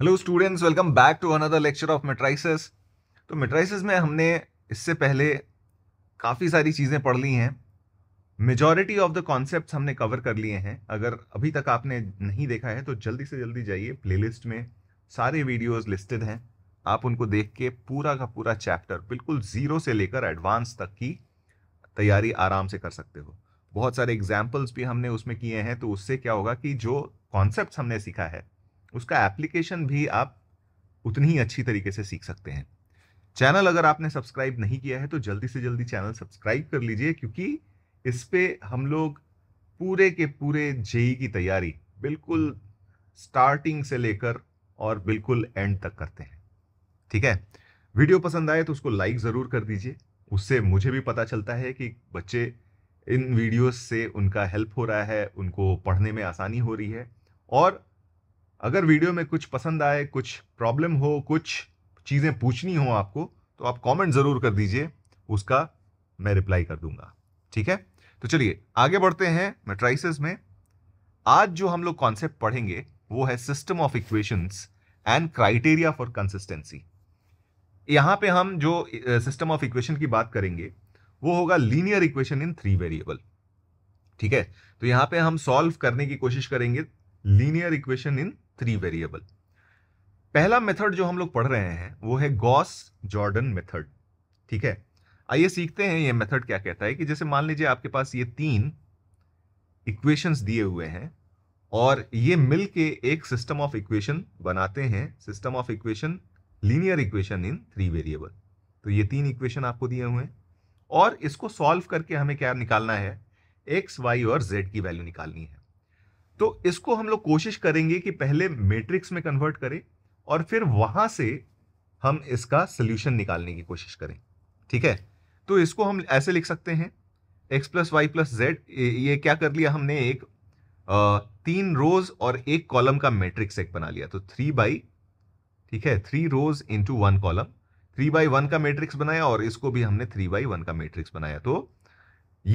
Hello students welcome back to another lecture of matrices तो matrices में हमने इससे पहले काफ़ी सारी चीज़ें पढ़ ली हैं मेजॉरिटी ऑफ द कॉन्सेप्ट्स हमने कवर कर लिए हैं अगर अभी तक आपने नहीं देखा है तो जल्दी से जल्दी जाइए प्लेलिस्ट में सारे वीडियोस लिस्टेड हैं आप उनको देख के पूरा का पूरा चैप्टर बिल्कुल ज़ीरो से लेकर एडवांस तक की तैयारी आराम से कर सकते हो बहुत सारे एग्जाम्पल्स भी हमने उसमें किए हैं तो उससे क्या होगा कि जो कॉन्सेप्ट हमने सीखा है उसका एप्लीकेशन भी आप उतनी ही अच्छी तरीके से सीख सकते हैं चैनल अगर आपने सब्सक्राइब नहीं किया है तो जल्दी से जल्दी चैनल सब्सक्राइब कर लीजिए क्योंकि इस पर हम लोग पूरे के पूरे जेई की तैयारी बिल्कुल स्टार्टिंग हम्म। से लेकर और बिल्कुल एंड तक करते हैं ठीक है वीडियो पसंद आए तो उसको लाइक ज़रूर कर दीजिए उससे मुझे भी पता चलता है कि बच्चे इन वीडियोस से उनका हेल्प हो रहा है उनको पढ़ने में आसानी हो रही है और अगर वीडियो में कुछ पसंद आए कुछ प्रॉब्लम हो कुछ चीज़ें पूछनी हो आपको तो आप कमेंट ज़रूर कर दीजिए उसका मैं रिप्लाई कर दूंगा ठीक है तो चलिए आगे बढ़ते हैं मेट्राइसिस में आज जो हम लोग कॉन्सेप्ट पढ़ेंगे वो है system of equations and criteria for consistency यहाँ पे हम जो सिस्टम ऑफ इक्वेशन की बात करेंगे वो होगा linear equation in three variable ठीक है तो यहाँ पे हम सॉल्व करने की कोशिश करेंगे linear equation in three variable पहला मेथड जो हम लोग पढ़ रहे हैं वो है गॉस जॉर्डन मेथड ठीक है आइए सीखते हैं ये मेथड क्या कहता है कि जैसे मान लीजिए आपके पास ये तीन इक्वेशंस दिए हुए हैं और ये मिलके एक सिस्टम ऑफ इक्वेशन बनाते हैं system of equation linear equation in three variable तो ये तीन इक्वेशन आपको दिए हुए हैं और इसको सॉल्व करके हमें क्या निकालना है एक्स वाई और जेड की वैल्यू निकालनी है तो इसको हम लोग कोशिश करेंगे कि पहले मैट्रिक्स में कन्वर्ट करें और फिर वहां से हम इसका सोल्यूशन निकालने की कोशिश करें ठीक है तो इसको हम ऐसे लिख सकते हैं X plus Y plus Z ये क्या कर लिया हमने एक आ, तीन रोज और एक कॉलम का मैट्रिक्स एक बना लिया तो थ्री बाई ठीक है three rows into one column three by one का मैट्रिक्स बनाया और इसको भी हमने थ्री बाई वन का मैट्रिक्स बनाया तो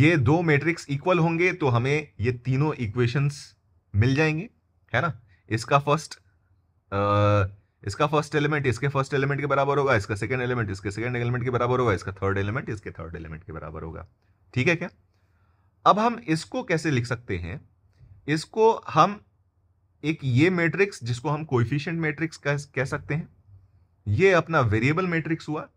ये दो मैट्रिक्स इक्वल होंगे तो हमें ये तीनों इक्वेशंस मिल जाएंगे है ना इसका फर्स्ट इसका फर्स्ट एलिमेंट इसके फर्स्ट एलिमेंट के बराबर होगा इसका सेकंड एलिमेंट इसके सेकंड एलिमेंट के बराबर होगा इसका थर्ड एलिमेंट इसके थर्ड एलिमेंट के बराबर होगा ठीक है क्या अब हम इसको कैसे लिख सकते हैं इसको हम एक ये मैट्रिक्स जिसको हम कोइफिशियंट मैट्रिक्स कह सकते हैं ये अपना वेरिएबल मैट्रिक्स हुआ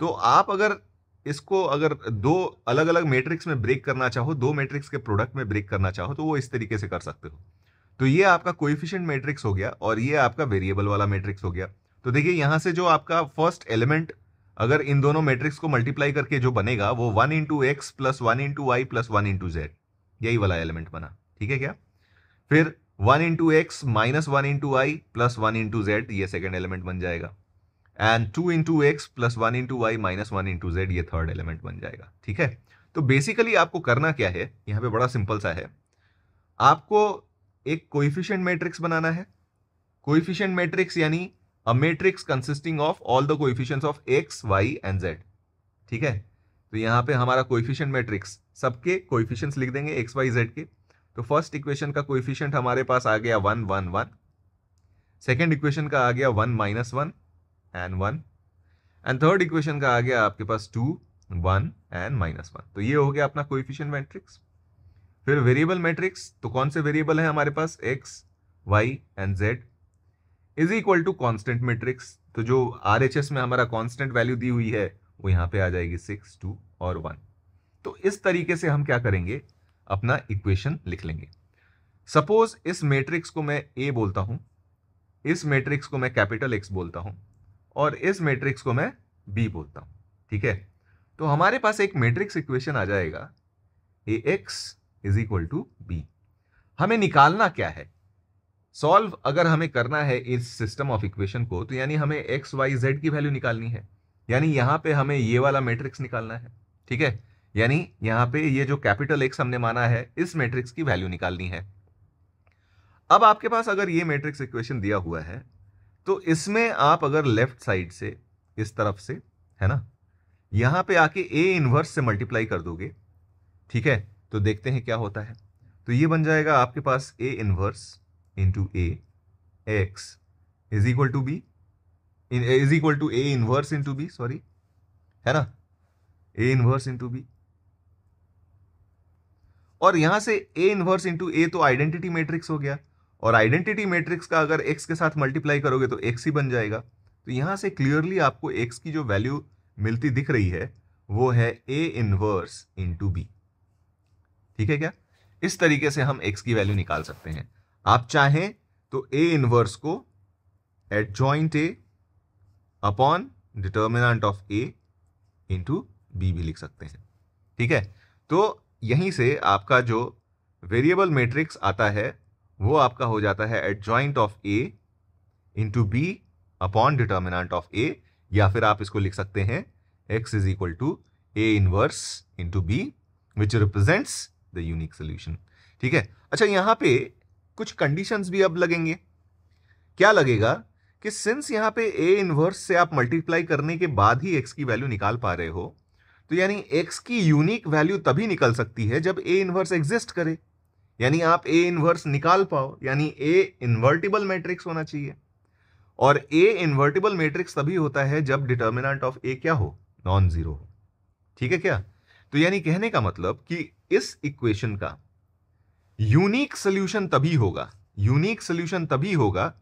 तो आप अगर इसको अगर दो अलग अलग मैट्रिक्स में ब्रेक करना चाहो दो मैट्रिक्स के प्रोडक्ट में ब्रेक करना चाहो तो वो इस तरीके से कर सकते हो तो ये आपका कोइफिशेंट मैट्रिक्स हो गया और ये आपका वेरिएबल वाला मैट्रिक्स हो गया तो देखिए यहाँ से जो आपका फर्स्ट एलिमेंट अगर इन दोनों मैट्रिक्स को मल्टीप्लाई करके जो बनेगा वो one into x plus one into Y plus one into Z यही वाला एलिमेंट बना ठीक है क्या फिर one into X minus one into Y plus one into Z ये सेकेंड एलिमेंट बन जाएगा and two into x plus one into Y minus one into Z ये थर्ड एलिमेंट बन जाएगा ठीक है तो बेसिकली आपको करना क्या है यहाँ पे बड़ा सिंपल सा है आपको एक कोइफिशियंट मैट्रिक्स बनाना है कोइफिशियंट मैट्रिक्स यानी a matrix consisting of all the coefficients of x Y and Z ठीक है तो यहाँ पे हमारा कोइफिशियंट मैट्रिक्स सबके कोइफिशियंट्स लिख देंगे एक्स वाई जेड के तो फर्स्ट इक्वेशन का कोइफिशियंट हमारे पास आ गया one one one second equation का आ गया one minus one and one and third equation का आ गया आपके पास two one and minus one तो ये हो गया अपना कोइफिशियंट मैट्रिक्स फिर वेरिएबल मैट्रिक्स तो कौन से वेरिएबल है हमारे पास X Y and Z is equal to constant matrix तो जो आर एच एस में हमारा कॉन्स्टेंट वैल्यू दी हुई है वो यहाँ पे आ जाएगी सिक्स टू और वन तो इस तरीके से हम क्या करेंगे अपना इक्वेशन लिख लेंगे सपोज इस मैट्रिक्स को मैं ए बोलता हूँ इस मैट्रिक्स को मैं कैपिटल एक्स बोलता हूँ और इस मैट्रिक्स को मैं बी बोलता हूँ ठीक है तो हमारे पास एक मैट्रिक्स इक्वेशन आ जाएगा A x is equal to B हमें निकालना क्या है सॉल्व अगर हमें करना है इस सिस्टम ऑफ इक्वेशन को तो यानी हमें एक्स वाई जेड की वैल्यू निकालनी है यानी यहाँ पे हमें ये वाला मैट्रिक्स निकालना है ठीक है यानी यहाँ पे ये जो कैपिटल एक्स हमने माना है इस मैट्रिक्स की वैल्यू निकालनी है अब आपके पास अगर ये मैट्रिक्स इक्वेशन दिया हुआ है तो इसमें आप अगर लेफ्ट साइड से इस तरफ से है ना यहां पे आके ए इनवर्स से मल्टीप्लाई कर दोगे ठीक है तो देखते हैं क्या होता है तो ये बन जाएगा आपके पास A inverse into A x is equal to B is equal to A inverse into B sorry है ना ए इनवर्स इंटू बी और यहां से ए इनवर्स इंटू ए तो आइडेंटिटी मैट्रिक्स हो गया और आइडेंटिटी मैट्रिक्स का अगर एक्स के साथ मल्टीप्लाई करोगे तो एक्स ही बन जाएगा तो यहाँ से क्लियरली आपको एक्स की जो वैल्यू मिलती दिख रही है वो है ए इनवर्स इंटू बी ठीक है क्या इस तरीके से हम एक्स की वैल्यू निकाल सकते हैं आप चाहें तो ए इनवर्स को adjoint A upon determinant of A into B भी लिख सकते हैं ठीक है तो यहीं से आपका जो वेरिएबल मैट्रिक्स आता है वो आपका हो जाता है adjoint of A into B upon determinant of A या फिर आप इसको लिख सकते हैं X is equal to A inverse into B which represents the unique solution ठीक है अच्छा यहां पे कुछ कंडीशंस भी अब लगेंगे क्या लगेगा कि सिंस यहां पे ए इनवर्स से आप मल्टीप्लाई करने के बाद ही एक्स की वैल्यू निकाल पा रहे हो तो यानी एक्स की यूनिक वैल्यू तभी निकल सकती है जब ए इनवर्स एग्जिस्ट करे यानी आप ए इन्वर्स निकाल पाओ यानी ए इन्वर्टिबल मैट्रिक्स होना चाहिए और ए इन्वर्टिबल मैट्रिक्स तभी होता है जब डिटर्मिनेंट ऑफ ए क्या हो नॉन जीरो हो ठीक है क्या तो यानी कहने का मतलब कि इस इक्वेशन का यूनिक सोल्यूशन तभी होगा यूनिक सोल्यूशन तभी होगा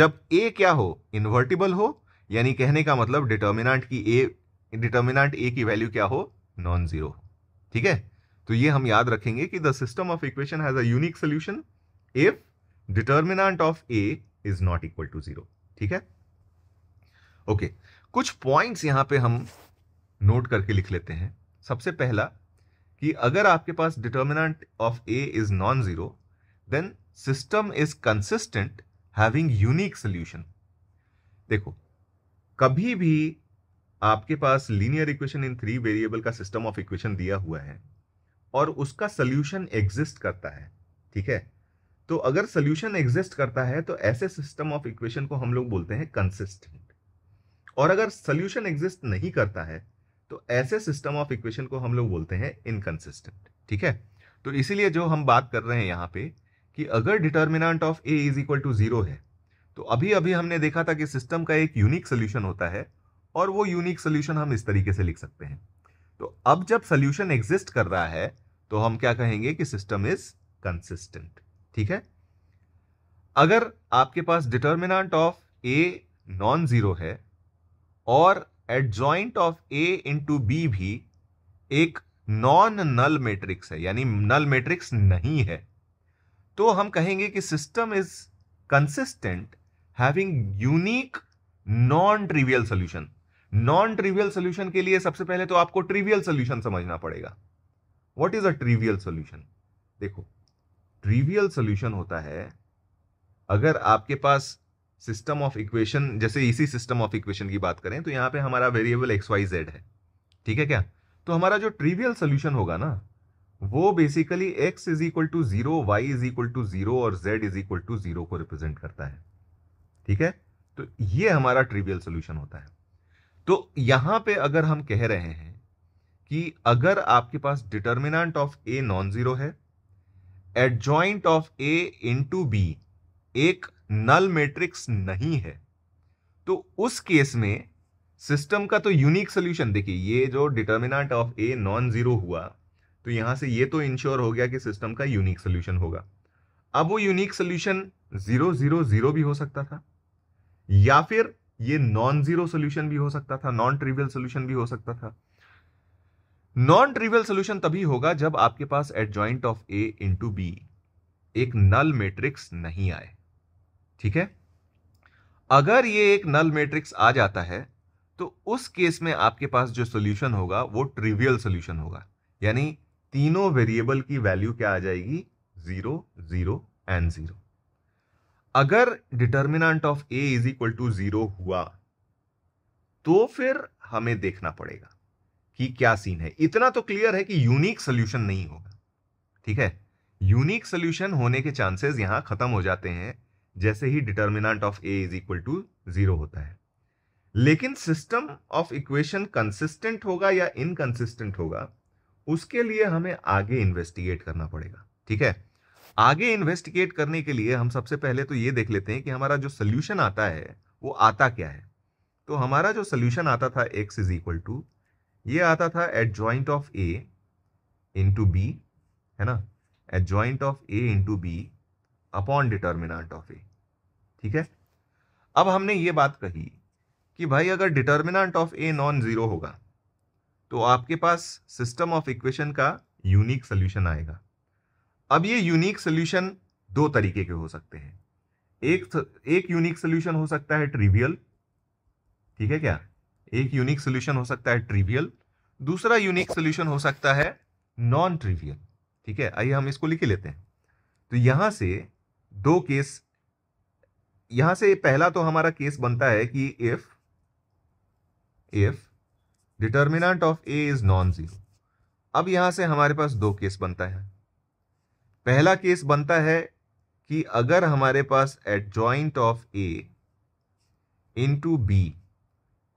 जब ए क्या हो इन्वर्टिबल हो यानी कहने का मतलब डिटर्मिनेंट की ए डिटर्मिनेंट ए की वैल्यू क्या हो नॉन जीरो ठीक है तो ये हम याद रखेंगे कि the system of equation has a unique solution if determinant of A is not equal to zero ठीक है ओके okay. कुछ पॉइंट्स यहां पे हम नोट करके लिख लेते हैं सबसे पहला कि अगर आपके पास determinant of A is non zero then system is consistent having unique solution देखो कभी भी आपके पास linear equation in three variable का सिस्टम ऑफ इक्वेशन दिया हुआ है और उसका सोल्यूशन एग्जिस्ट करता है ठीक है तो अगर सोल्यूशन एग्जिस्ट करता है तो ऐसे सिस्टम ऑफ इक्वेशन को हम लोग बोलते हैं कंसिस्टेंट और अगर सोल्यूशन एग्जिस्ट नहीं करता है तो ऐसे सिस्टम ऑफ इक्वेशन को हम लोग बोलते हैं इनकन्सिस्टेंट ठीक है तो इसीलिए जो हम बात कर रहे हैं यहाँ पे कि अगर determinant of A is equal to zero है तो अभी अभी हमने देखा था कि सिस्टम का एक यूनिक सोल्यूशन होता है और वो यूनिक सोल्यूशन हम इस तरीके से लिख सकते हैं तो अब जब सोल्यूशन एग्जिस्ट कर रहा है तो हम क्या कहेंगे कि सिस्टम इज कंसिस्टेंट ठीक है अगर आपके पास determinant of A non zero है और adjoint of A into B भी एक नॉन नल मैट्रिक्स है यानी नल मैट्रिक्स नहीं है तो हम कहेंगे कि system is consistent having unique non trivial solution non trivial solution के लिए सबसे पहले तो आपको ट्रिवियल सोल्यूशन समझना पड़ेगा what is a trivial solution देखो ट्रीवियल सोल्यूशन होता है अगर आपके पास सिस्टम ऑफ इक्वेशन जैसे इसी सिस्टम ऑफ इक्वेशन की बात करें तो यहां पे हमारा वेरिएबल एक्स वाई जेड है ठीक है क्या तो हमारा जो ट्रीवियल सोल्यूशन होगा ना वो basically X is equal to zero Y is equal to zero और Z is equal to zero को रिप्रेजेंट करता है ठीक है तो ये हमारा ट्रिवियल सोल्यूशन होता है तो यहां पे अगर हम कह रहे हैं कि अगर आपके पास determinant of A non zero है adjoint of A into B एक नल मैट्रिक्स नहीं है तो उस केस में सिस्टम का तो यूनिक सोल्यूशन देखिए ये जो determinant of A non zero हुआ तो यहां से ये तो इंश्योर हो गया कि सिस्टम का यूनिक सोल्यूशन होगा अब वो unique solution zero zero zero भी हो सकता था या फिर ये नॉन जीरो सोल्यूशन भी हो सकता था नॉन ट्रिवियल सोल्यूशन भी हो सकता था नॉन ट्रिवियल सोल्यूशन तभी होगा जब आपके पास adjoint of A into B एक नल मैट्रिक्स नहीं आए ठीक है अगर ये एक नल मैट्रिक्स आ जाता है तो उस केस में आपके पास जो सोल्यूशन होगा वो ट्रिवियल सोल्यूशन होगा यानी तीनों वेरिएबल की वैल्यू क्या आ जाएगी जीरो जीरो एंड जीरो अगर determinant of A is equal to zero हुआ तो फिर हमें देखना पड़ेगा कि क्या सीन है इतना तो क्लियर है कि यूनिक सोल्यूशन नहीं होगा ठीक है यूनिक सोल्यूशन होने के चांसेस यहां खत्म हो जाते हैं जैसे ही determinant of A is equal to zero होता है लेकिन सिस्टम ऑफ इक्वेशन कंसिस्टेंट होगा या इनकंसिस्टेंट होगा उसके लिए हमें आगे इन्वेस्टिगेट करना पड़ेगा ठीक है आगे इन्वेस्टिगेट करने के लिए हम सबसे पहले तो ये देख लेते हैं कि हमारा जो सोल्यूशन आता है वो आता क्या है तो हमारा जो सोल्यूशन आता था एक्स इज इक्वल टू ये आता था adjoint of A into B है ना adjoint of A into B upon determinant of A ठीक है अब हमने ये बात कही कि भाई अगर determinant of A non zero होगा तो आपके पास सिस्टम ऑफ इक्वेशन का यूनिक सोल्यूशन आएगा अब ये यूनिक सोल्यूशन दो तरीके के हो सकते हैं एक एक यूनिक सोल्यूशन हो सकता है ट्रिवियल ठीक है क्या एक यूनिक सोल्यूशन हो सकता है ट्रिवियल दूसरा यूनिक सोल्यूशन हो सकता है नॉन ट्रिवियल ठीक है आइए हम इसको लिख लेते हैं तो यहां से दो केस यहां से पहला तो हमारा केस बनता है कि if if determinant of A is non zero अब यहां से हमारे पास दो केस बनता है पहला केस बनता है कि अगर हमारे पास adjoint of A into B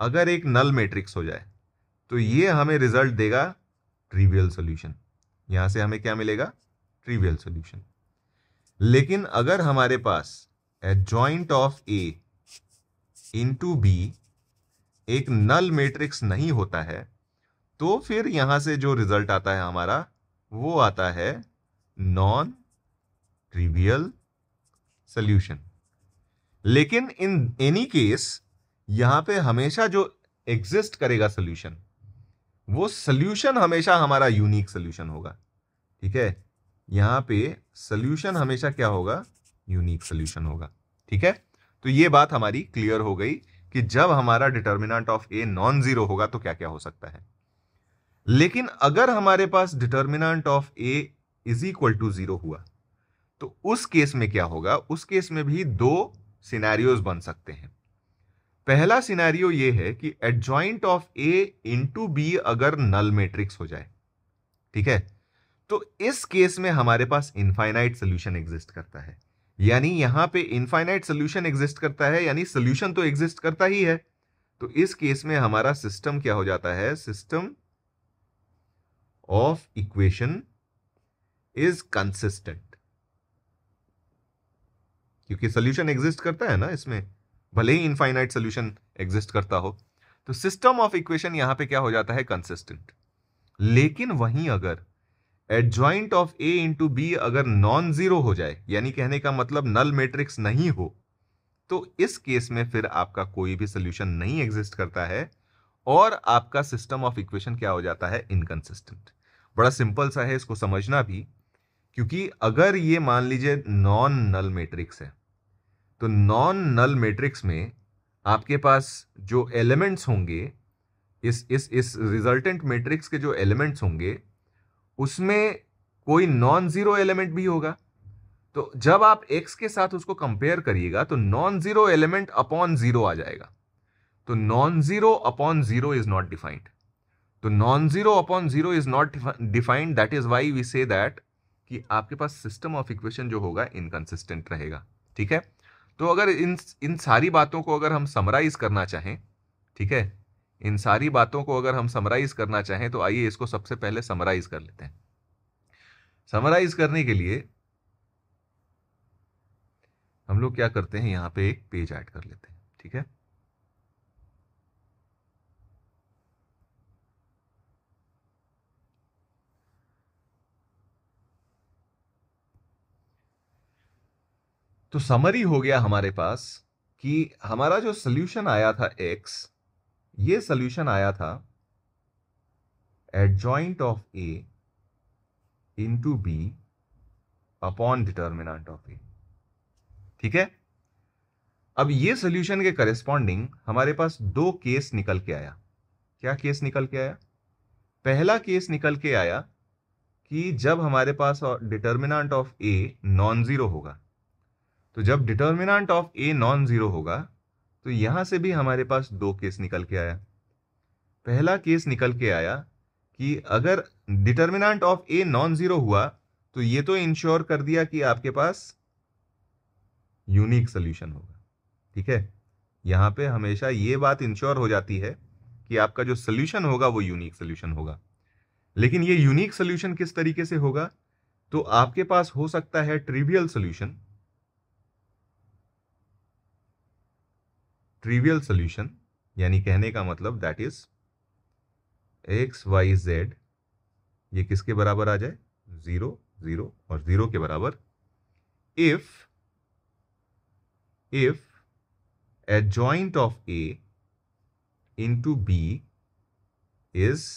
अगर एक नल मैट्रिक्स हो जाए तो ये हमें रिजल्ट देगा ट्रिवियल सॉल्यूशन यहां से हमें क्या मिलेगा ट्रिवियल सॉल्यूशन लेकिन अगर हमारे पास adjoint of A into B एक नल मैट्रिक्स नहीं होता है तो फिर यहां से जो रिजल्ट आता है हमारा वो आता है नॉन ट्रिवियल सॉल्यूशन लेकिन इन एनी केस यहां पे हमेशा जो एग्जिस्ट करेगा सोल्यूशन वो सोल्यूशन हमेशा हमारा यूनिक सोल्यूशन होगा ठीक है यहां पे सोल्यूशन हमेशा क्या होगा यूनिक सोल्यूशन होगा ठीक है तो ये बात हमारी क्लियर हो गई कि जब हमारा determinant of A non zero होगा तो क्या क्या हो सकता है लेकिन अगर हमारे पास determinant of A is equal to zero हुआ तो उस केस में क्या होगा उस केस में भी दो सिनेरियोज बन सकते हैं पहला सिनेरियो ये है कि adjoint of A into B अगर नल मैट्रिक्स हो जाए ठीक है तो इस केस में हमारे पास इनफाइनाइट सोल्यूशन एग्जिस्ट करता है यानी यहां पे इनफाइनाइट सोल्यूशन एग्जिस्ट करता है यानी सोल्यूशन तो एग्जिस्ट करता ही है तो इस केस में हमारा सिस्टम क्या हो जाता है system of equation is consistent क्योंकि सोल्यूशन एग्जिस्ट करता है ना इसमें भले ही इनफाइनाइट सोल्यूशन एग्जिस्ट करता हो तो सिस्टम ऑफ इक्वेशन यहां पे क्या हो जाता है कंसिस्टेंट लेकिन वहीं अगर adjoint of A into B अगर नॉन जीरो हो जाए यानी कहने का मतलब नल मैट्रिक्स नहीं हो तो इस केस में फिर आपका कोई भी सोल्यूशन नहीं एग्जिस्ट करता है और आपका सिस्टम ऑफ इक्वेशन क्या हो जाता है इनकंसिस्टेंट बड़ा सिंपल सा है इसको समझना भी क्योंकि अगर ये मान लीजिए नॉन नल मैट्रिक्स है तो नॉन नल मैट्रिक्स में आपके पास जो एलिमेंट्स होंगे इस इस इस रिजल्टेंट मैट्रिक्स के जो एलिमेंट्स होंगे उसमें कोई नॉन ज़ीरो एलिमेंट भी होगा तो जब आप एक्स के साथ उसको कंपेयर करिएगा तो non zero element upon zero आ जाएगा तो non zero upon zero is not defined तो non zero upon zero is not defined that is why we say that कि आपके पास सिस्टम ऑफ इक्वेशन जो होगा इनकन्सिस्टेंट रहेगा ठीक है तो अगर इन इन सारी बातों को अगर हम समराइज करना चाहें ठीक है इन सारी बातों को अगर हम समराइज करना चाहें तो आइए इसको सबसे पहले समराइज कर लेते हैं समराइज करने के लिए हम लोग क्या करते हैं यहाँ पे एक पेज ऐड कर लेते हैं ठीक है तो समरी हो गया हमारे पास कि हमारा जो सोल्यूशन आया था एक्स ये सोल्यूशन आया था adjoint of A into B upon determinant of A ठीक है अब ये सोल्यूशन के करेस्पॉन्डिंग हमारे पास दो केस निकल के आया क्या केस निकल के आया पहला केस निकल के आया कि जब हमारे पास determinant of A non zero होगा तो जब determinant of A non zero होगा तो यहां से भी हमारे पास दो केस निकल के आया पहला केस निकल के आया कि अगर determinant of A non zero हुआ तो ये तो इंश्योर कर दिया कि आपके पास यूनिक सोल्यूशन होगा ठीक है यहां पे हमेशा ये बात इंश्योर हो जाती है कि आपका जो सोल्यूशन होगा वो यूनिक सोल्यूशन होगा लेकिन ये यूनिक सोल्यूशन किस तरीके से होगा तो आपके पास हो सकता है ट्रिवियल सोल्यूशन ट्रिवियल सोल्यूशन यानी कहने का मतलब that is x Y z ये किसके बराबर आ जाए ज़ीरो ज़ीरो और ज़ीरो के बराबर if if adjoint of A into B is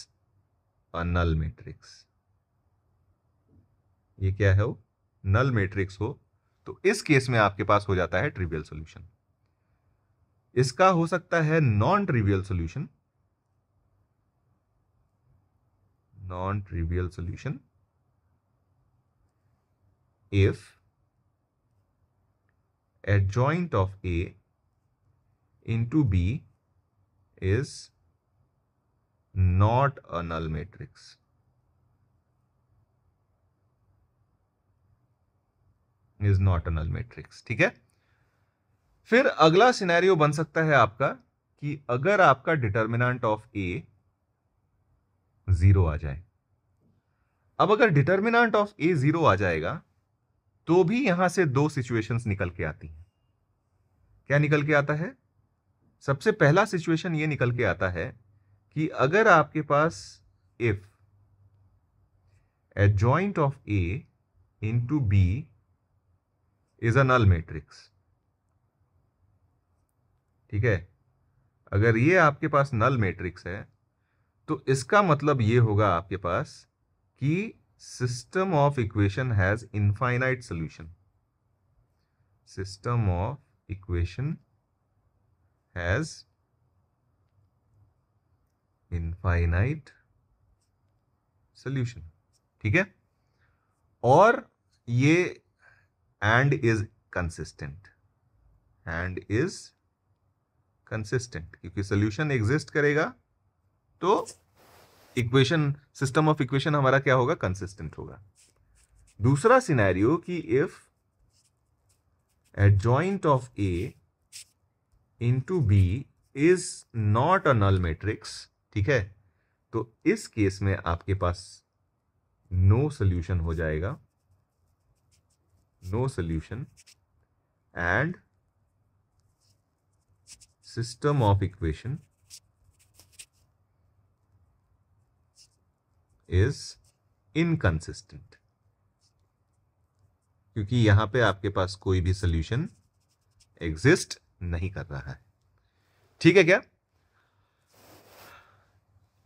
a null matrix ये क्या है वो नल मैट्रिक्स हो तो इस केस में आपके पास हो जाता है ट्रिवियल सॉल्यूशन इसका हो सकता है non trivial solution non trivial solution if adjoint of A into B is not a null matrix is not a null matrix ठीक है फिर अगला सिनेरियो बन सकता है आपका कि अगर आपका डिटर्मिनेंट ऑफ ए जीरो आ जाए अब अगर डिटर्मिनेंट ऑफ ए जीरो आ जाएगा तो भी यहां से दो सिचुएशंस निकल के आती हैं क्या निकल के आता है सबसे पहला सिचुएशन ये निकल के आता है कि अगर आपके पास if adjoint of A into B is a null matrix ठीक है अगर ये आपके पास नल मैट्रिक्स है तो इसका मतलब ये होगा आपके पास कि system of equation has infinite solution system of equation has infinite solution ठीक है और ये and is consistent and is consistent क्योंकि सोल्यूशन एग्जिस्ट करेगा तो इक्वेशन सिस्टम ऑफ इक्वेशन हमारा क्या होगा कंसिस्टेंट होगा दूसरा सिनेरियो कि if adjoint of A into B is not a null matrix ठीक है तो इस केस में आपके पास नो सोल्यूशन हो जाएगा no solution and system of equation is inconsistent क्योंकि यहां पे आपके पास कोई भी सोल्यूशन एग्जिस्ट नहीं कर रहा है ठीक है क्या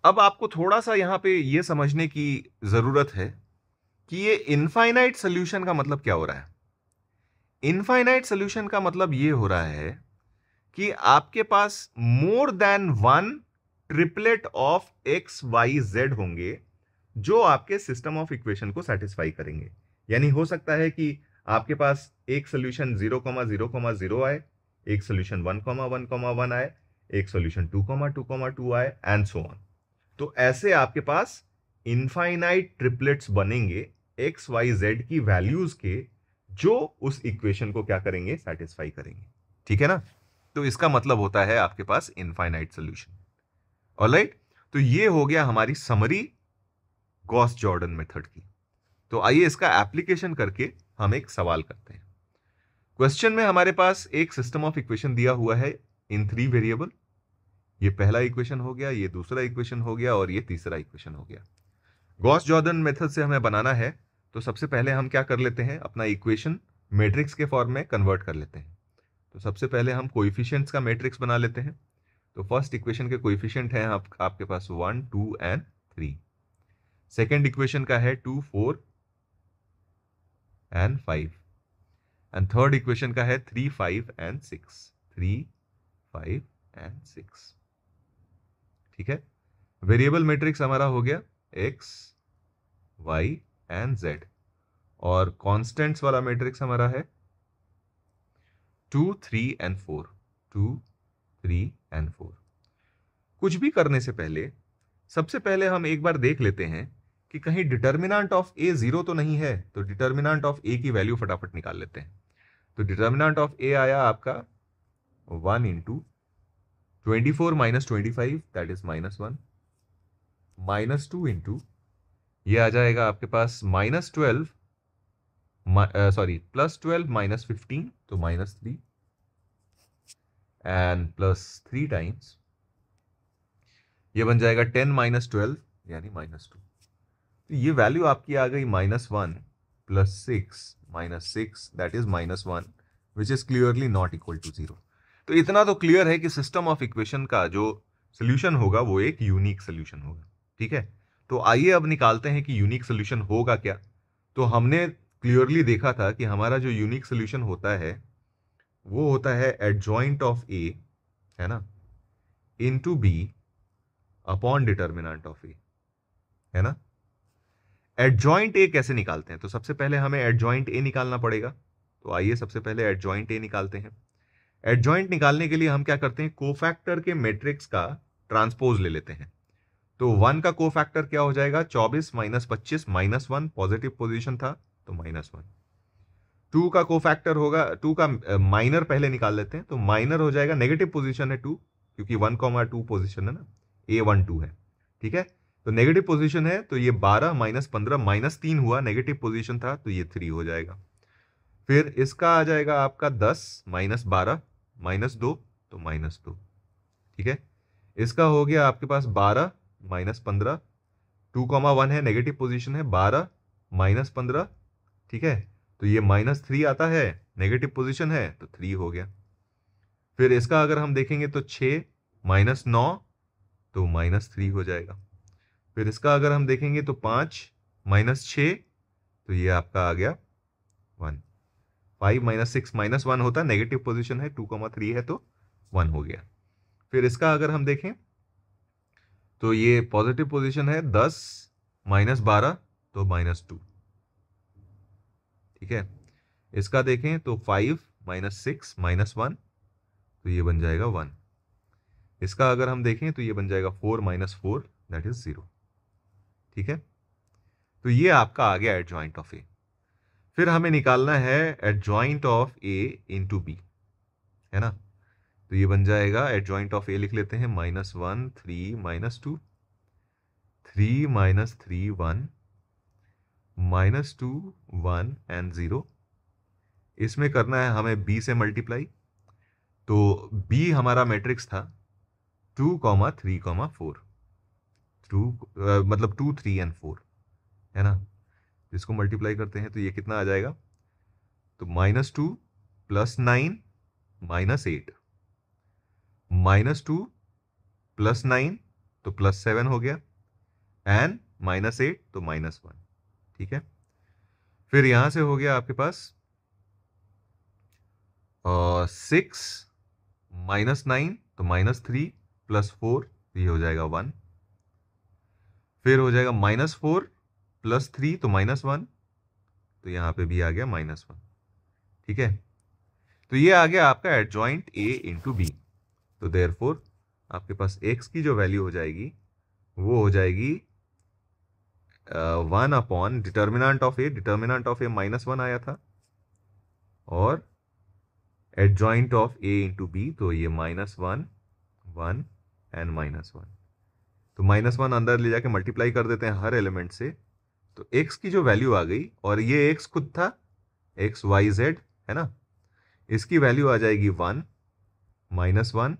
अब आपको थोड़ा सा यहां पे यह समझने की जरूरत है कि ये इनफाइनाइट सोल्यूशन का मतलब क्या हो रहा है इनफाइनाइट सोल्यूशन का मतलब ये हो रहा है कि आपके पास more than one triplet of x Y z होंगे जो आपके सिस्टम ऑफ इक्वेशन को सेटिस्फाई करेंगे यानी हो सकता है कि आपके पास एक solution zero comma zero comma zero आए एक solution one comma one comma one आए एक solution two comma two comma two आए एंड सो ऑन तो ऐसे आपके पास इनफाइनाइट ट्रिपलेट्स बनेंगे एक्स वाई जेड की वैल्यूज के जो उस इक्वेशन को क्या करेंगे सेटिस्फाई करेंगे ठीक है ना तो इसका मतलब होता है आपके पास इनफाइनाइट सोल्यूशन ऑलराइट तो ये हो गया हमारी समरी गॉस जॉर्डन मेथड की तो आइए इसका एप्लीकेशन करके हम एक सवाल करते हैं क्वेश्चन में हमारे पास एक सिस्टम ऑफ इक्वेशन दिया हुआ है इन थ्री वेरिएबल ये पहला इक्वेशन हो गया ये दूसरा इक्वेशन हो गया और ये तीसरा इक्वेशन हो गया गॉस जॉर्डन मेथड से हमें बनाना है तो सबसे पहले हम क्या कर लेते हैं अपना इक्वेशन मैट्रिक्स के फॉर्म में कन्वर्ट कर लेते हैं तो सबसे पहले हम कोइफिशियंट्स का मैट्रिक्स बना लेते हैं तो फर्स्ट इक्वेशन के कोइफिशियंट हैं आप, आपके पास one two and three second equation का है two four and five and third equation का है three five and six three five and six ठीक है वेरिएबल मैट्रिक्स हमारा हो गया एक्स वाई एंड जेड और कॉन्स्टेंट्स वाला मैट्रिक्स हमारा है two three and four two three and four कुछ भी करने से पहले सबसे पहले हम एक बार देख लेते हैं कि कहीं डिटर्मिनाट ऑफ ए जीरो तो नहीं है तो डिटर्मिनाट ऑफ ए की वैल्यू फटाफट निकाल लेते हैं तो डिटर्मिनाट ऑफ ए आया आपका one into twenty four minus twenty five that is minus one minus two into ये आ जाएगा आपके पास minus twelve sorry plus twelve minus fifteen तो minus three and plus three times ये बन जाएगा टेन माइनस ट्वेल्व यानी माइनस टू तो ये वैल्यू आपकी आ गई minus one plus six minus six that is minus one which is clearly not equal to zero तो इतना तो क्लियर है कि सिस्टम ऑफ इक्वेशन का जो सोल्यूशन होगा वो एक यूनिक सोल्यूशन होगा ठीक है तो आइए अब निकालते हैं कि यूनिक सोल्यूशन होगा क्या तो हमने क्लियरली देखा था कि हमारा जो यूनिक सोल्यूशन होता है वो होता है एडजॉइंट ऑफ ए है ना into B upon determinant of A है ना एडजॉइंट ए कैसे निकालते हैं तो सबसे पहले हमें एडजॉइंट ए निकालना पड़ेगा तो आइए सबसे पहले एडजॉइंट ए निकालते हैं एडजॉइंट निकालने के लिए हम क्या करते हैं कोफैक्टर के मैट्रिक्स का ट्रांसपोज ले लेते हैं तो वन का कोफैक्टर क्या हो जाएगा चौबीस माइनस पच्चीस माइनस वन पॉजिटिव पोजिशन था तो माइनस वन टू का को फैक्टर होगा टू का माइनर पहले निकाल लेते हैं तो माइनर हो जाएगा नेगेटिव पोजिशन है टू क्योंकि वन कॉमा टू पोजिशन है ना ए वन टू है ठीक है तो नेगेटिव पोजिशन है तो ये बारह माइनस पंद्रह माइनस तीन हुआ नेगेटिव पोजिशन था तो ये थ्री हो जाएगा फिर इसका आ जाएगा आपका दस माइनस बारह माइनस दो तो माइनस दो ठीक है इसका हो गया आपके पास बारह माइनस पंद्रह टू कॉमा वन है नेगेटिव पोजिशन है बारह माइनस पंद्रह ठीक है तो ये माइनस थ्री आता है नेगेटिव पोजीशन है तो थ्री हो गया फिर इसका अगर हम देखेंगे तो छ माइनस नौ तो माइनस थ्री हो जाएगा फिर इसका अगर हम देखेंगे तो पाँच माइनस छ तो ये आपका आ गया one five minus six minus one होता नेगेटिव पोजिशन है टू कॉमा थ्री है तो वन हो गया फिर इसका अगर हम देखें तो ये पॉजिटिव पोजीशन है दस माइनस बारह तो माइनस टू ठीक है इसका देखें तो five minus six minus one तो ये बन जाएगा वन इसका अगर हम देखें तो ये बन जाएगा four minus four that is zero ठीक है तो ये आपका आ गया एडजॉइंट ज्वाइंट ऑफ ए फिर हमें निकालना है adjoint of A into B है ना तो ये बन जाएगा एट ज्वाइंट ऑफ ए लिख लेते हैं minus one three minus two three minus three one minus two one and zero इसमें करना है हमें बी से मल्टीप्लाई तो बी हमारा मैट्रिक्स था two comma three comma four two मतलब टू थ्री एंड फोर है ना इसको मल्टीप्लाई करते हैं तो ये कितना आ जाएगा तो minus two plus nine minus eight minus two plus nine तो प्लस सेवन हो गया एंड माइनस एट तो माइनस वन ठीक है फिर यहां से हो गया आपके पास सिक्स माइनस नाइन तो माइनस थ्री प्लस फोर ये हो जाएगा वन फिर हो जाएगा माइनस फोर प्लस थ्री तो माइनस वन तो यहां पे भी आ गया माइनस वन ठीक है तो ये आ गया आपका एडजॉइंट ए इंटू बी तो फोर आपके पास एक्स की जो वैल्यू हो जाएगी वो हो जाएगी one upon determinant of A determinant of A minus one आया था और adjoint of A into B तो ये minus one one and minus one तो माइनस वन अंदर ले जाके मल्टीप्लाई कर देते हैं हर एलिमेंट से तो एक्स की जो वैल्यू आ गई और ये एक्स खुद था एक्स वाई जेड है ना इसकी वैल्यू आ जाएगी one minus one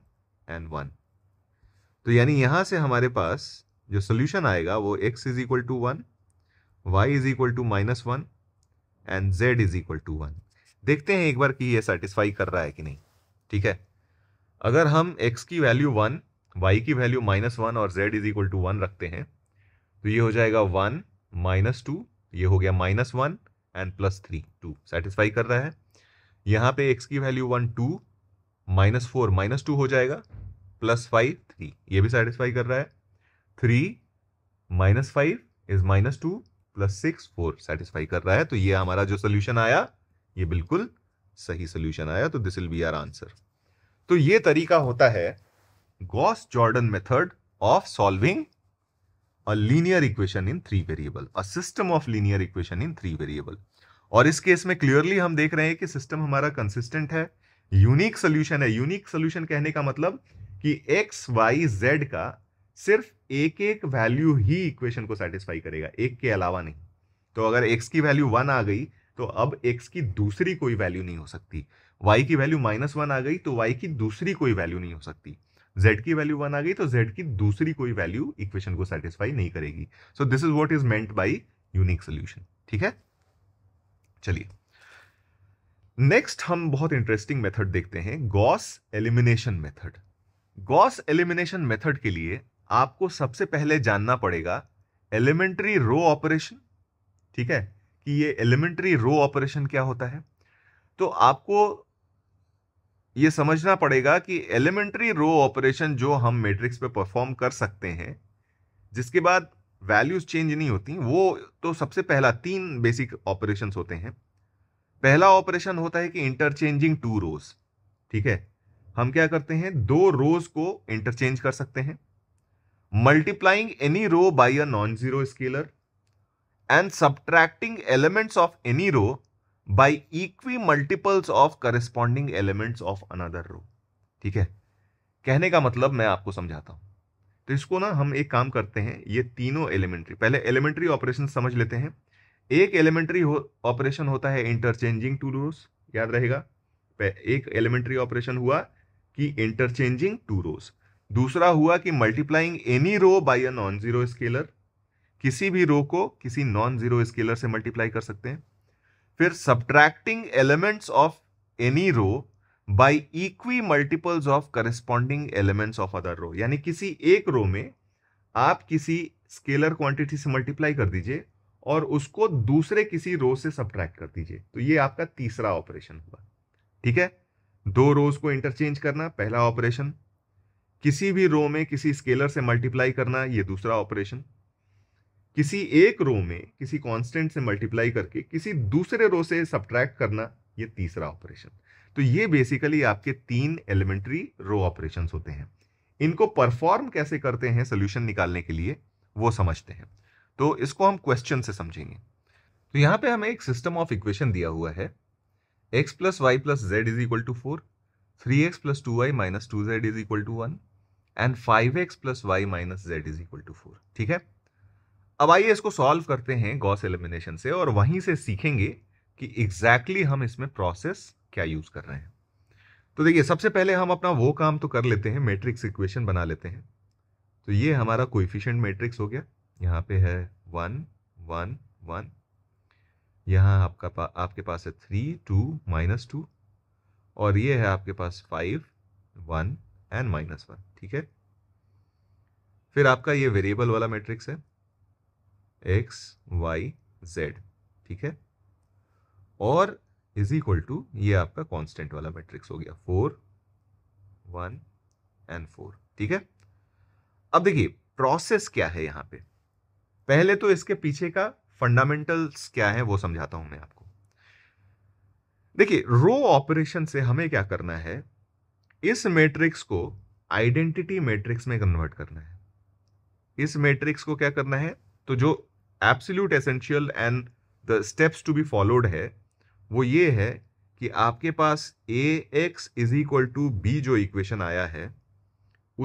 and one तो यानी यहां से हमारे पास जो सोल्यूशन आएगा वो x is equal to one y is equal to minus one and Z is equal to one देखते हैं एक बार कि ये सेटिस्फाई कर रहा है कि नहीं ठीक है अगर हम x की वैल्यू वन y की वैल्यू माइनस वन और z is equal to one रखते हैं तो ये हो जाएगा वन माइनस टू ये हो गया minus one and plus three two satisfy कर रहा है यहाँ पे x की value one two minus four minus two हो जाएगा प्लस फाइव थ्री ये भी सेटिस्फाई कर रहा है three minus five is minus two plus six four satisfy कर रहा है तो ये हमारा जो सोल्यूशन आया ये बिल्कुल सही सोल्यूशन आया तो this will be our answer तो ये तरीका होता है Gauss Jordan method of solving a linear equation in three variable a system of linear equation in three variable और इस केस में क्लियरली हम देख रहे हैं कि सिस्टम हमारा कंसिस्टेंट है यूनिक सोल्यूशन है यूनिक सोल्यूशन कहने का मतलब कि एक्स वाई जेड का सिर्फ एक एक वैल्यू ही इक्वेशन को सेटिस्फाई करेगा एक के अलावा नहीं तो अगर एक्स की वैल्यू वन आ गई तो अब एक्स की दूसरी कोई वैल्यू नहीं हो सकती वाई की वैल्यू माइनस वन आ गई तो वाई की दूसरी कोई वैल्यू नहीं हो सकती जेड की वैल्यू वन आ गई तो जेड की दूसरी कोई वैल्यू इक्वेशन को सेटिस्फाई नहीं करेगी so this is what is meant by unique solution ठीक है चलिए नेक्स्ट हम बहुत इंटरेस्टिंग मेथड देखते हैं Gauss elimination method Gauss elimination method के लिए आपको सबसे पहले जानना पड़ेगा एलिमेंट्री रो ऑपरेशन ठीक है कि ये एलिमेंट्री रो ऑपरेशन क्या होता है तो आपको ये समझना पड़ेगा कि एलिमेंट्री रो ऑपरेशन जो हम मैट्रिक्स पे परफॉर्म कर सकते हैं जिसके बाद वैल्यूज चेंज नहीं होती वो तो सबसे पहला तीन बेसिक ऑपरेशन होते हैं पहला ऑपरेशन होता है कि इंटरचेंजिंग टू रोज ठीक है हम क्या करते हैं दो रोज को इंटरचेंज कर सकते हैं any row row a non zero scalar and subtracting elements of any row row equimultiples of corresponding elements of another row ठीक है कहने का मतलब मैं आपको समझाता हूं तो इसको ना हम एक काम करते हैं ये तीनों एलिमेंट्री पहले एलिमेंट्री ऑपरेशन समझ लेते हैं एक एलिमेंट्री ऑपरेशन हो, होता है इंटरचेंजिंग टू रोज याद रहेगा एक एलिमेंट्री ऑपरेशन हुआ कि इंटरचेंजिंग टू रोज़ दूसरा हुआ कि multiplying any row by a non zero scalar किसी भी रो को किसी नॉन जीरो स्केलर से मल्टीप्लाई कर सकते हैं फिर subtracting elements of any row by equimultiples of corresponding elements of other row यानी किसी एक रो में आप किसी स्केलर क्वांटिटी से मल्टीप्लाई कर दीजिए और उसको दूसरे किसी रो से सब्ट्रैक्ट कर दीजिए तो ये आपका तीसरा ऑपरेशन हुआ ठीक है दो रोज को इंटरचेंज करना पहला ऑपरेशन किसी भी रो में किसी स्केलर से मल्टीप्लाई करना ये दूसरा ऑपरेशन किसी एक रो में किसी कांस्टेंट से मल्टीप्लाई करके किसी दूसरे रो से सब्ट्रैक्ट करना ये तीसरा ऑपरेशन तो ये बेसिकली आपके तीन एलिमेंट्री रो ऑपरेशन होते हैं इनको परफॉर्म कैसे करते हैं सोल्यूशन निकालने के लिए वो समझते हैं तो इसको हम क्वेश्चन से समझेंगे तो यहाँ पे हमें एक सिस्टम ऑफ इक्वेशन दिया हुआ है x plus Y plus z is equal to four three x plus two y minus two z is equal to one and five x plus y minus z is equal to four ठीक है अब आइए इसको solve करते हैं Gauss elimination से और वहीं से सीखेंगे कि एग्जैक्टली exactly हम इसमें प्रोसेस क्या यूज कर रहे हैं तो देखिए सबसे पहले हम अपना वो काम तो कर लेते हैं मैट्रिक्स इक्वेशन बना लेते हैं तो ये हमारा कोइफिशियंट मैट्रिक्स हो गया यहाँ पे है वन वन वन यहाँ आपका पा, आपके पास है थ्री टू माइनस टू और ये है आपके पास five one and minus one ठीक है फिर आपका ये वेरिएबल वाला मैट्रिक्स है एक्स वाई जेड ठीक है और इज इक्वल टू ये आपका कांस्टेंट वाला मैट्रिक्स हो गया फोर वन एंड फोर ठीक है अब देखिए प्रोसेस क्या है यहां पे पहले तो इसके पीछे का फंडामेंटल्स क्या है वो समझाता हूं मैं आपको देखिए रो ऑपरेशन से हमें क्या करना है इस मैट्रिक्स को आइडेंटिटी मैट्रिक्स में कन्वर्ट करना है इस मैट्रिक्स को क्या करना है तो जो absolute essential and the steps to be followed है वो ये है कि आपके पास A x is equal to B जो इक्वेशन आया है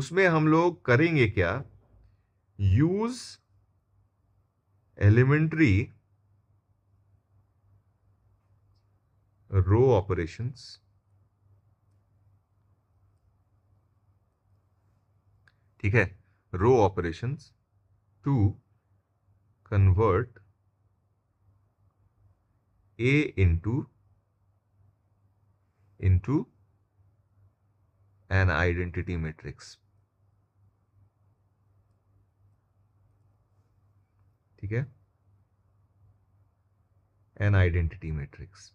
उसमें हम लोग करेंगे क्या यूज एलिमेंट्री रो ऑपरेशंस ठीक है row operations to convert A into into an identity matrix ठीक है एन आइडेंटिटी मेट्रिक्स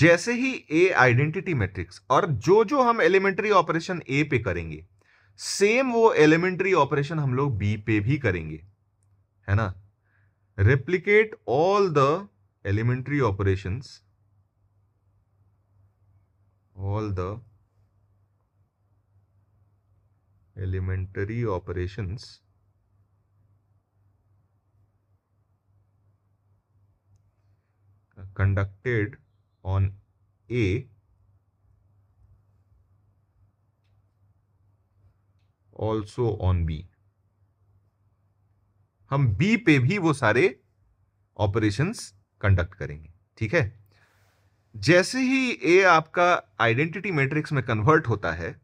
जैसे ही ए आइडेंटिटी मैट्रिक्स और जो जो हम एलिमेंट्री ऑपरेशन ए पे करेंगे सेम वो एलिमेंट्री ऑपरेशन हम लोग बी पे भी करेंगे है ना replicate all the elementary operation all the elementary operation conducted on A also on B हम बी पे भी वो सारे ऑपरेशन कंडक्ट करेंगे ठीक है जैसे ही ए आपका आइडेंटिटी मैट्रिक्स में कन्वर्ट होता है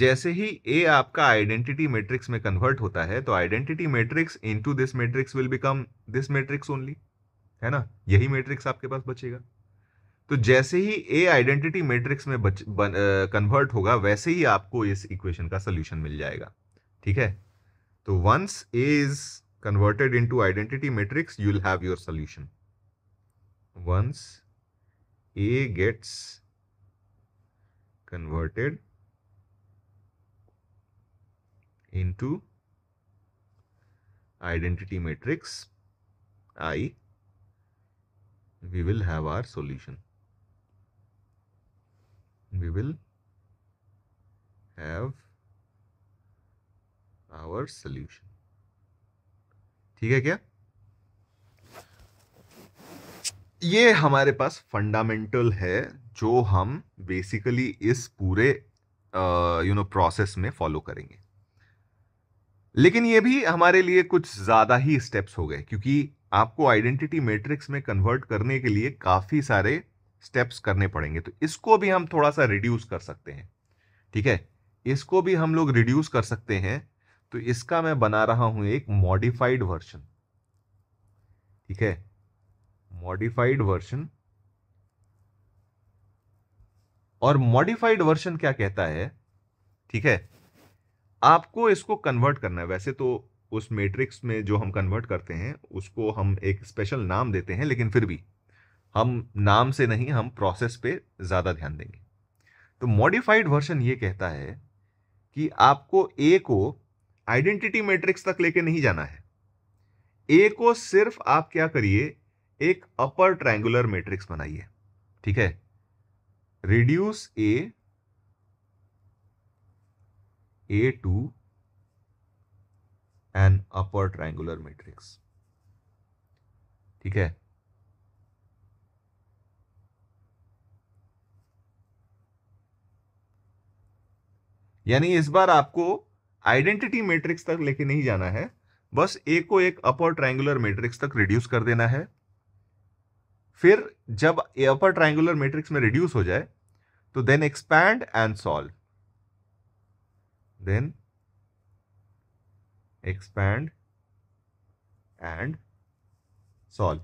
जैसे ही ए आपका आइडेंटिटी मैट्रिक्स में कन्वर्ट होता है तो identity matrix into this matrix will become this matrix only है ना यही मैट्रिक्स आपके पास बचेगा तो जैसे ही ए आइडेंटिटी मैट्रिक्स में बच, कन्वर्ट होगा वैसे ही आपको इस इक्वेशन का सोल्यूशन मिल जाएगा ठीक है तो once A is converted into identity matrix you'll have your solution once A gets converted into identity matrix I we will have our solution we will have our solution. ठीक है क्या ये हमारे पास फंडामेंटल है जो हम बेसिकली इस पूरे यू नो प्रोसेस में फॉलो करेंगे लेकिन ये भी हमारे लिए कुछ ज़्यादा ही स्टेप्स हो गए क्योंकि आपको आइडेंटिटी मैट्रिक्स में कन्वर्ट करने के लिए काफ़ी सारे स्टेप्स करने पड़ेंगे तो इसको भी हम थोड़ा सा रिड्यूस कर सकते हैं ठीक है इसको भी हम लोग रिड्यूस कर सकते हैं तो इसका मैं बना रहा हूं एक मॉडिफाइड वर्जन ठीक है मॉडिफाइड वर्जन और मॉडिफाइड वर्जन क्या कहता है ठीक है आपको इसको कन्वर्ट करना है वैसे तो उस मैट्रिक्स में जो हम कन्वर्ट करते हैं उसको हम एक स्पेशल नाम देते हैं लेकिन फिर भी हम नाम से नहीं हम प्रोसेस पे ज़्यादा ध्यान देंगे तो मॉडिफाइड वर्जन ये कहता है कि आपको ए को आइडेंटिटी मैट्रिक्स तक लेके नहीं जाना है ए को सिर्फ आप क्या करिए एक अपर ट्रायंगुलर मैट्रिक्स बनाइए ठीक है reduce A A to an upper triangular matrix ठीक है यानी इस बार आपको आइडेंटिटी मैट्रिक्स तक लेके नहीं जाना है बस ए को एक अपर ट्रायंगुलर मैट्रिक्स तक रिड्यूस कर देना है फिर जब ए अपर ट्रायंगुलर मैट्रिक्स में रिड्यूस हो जाए तो then expand and solve then expand and solve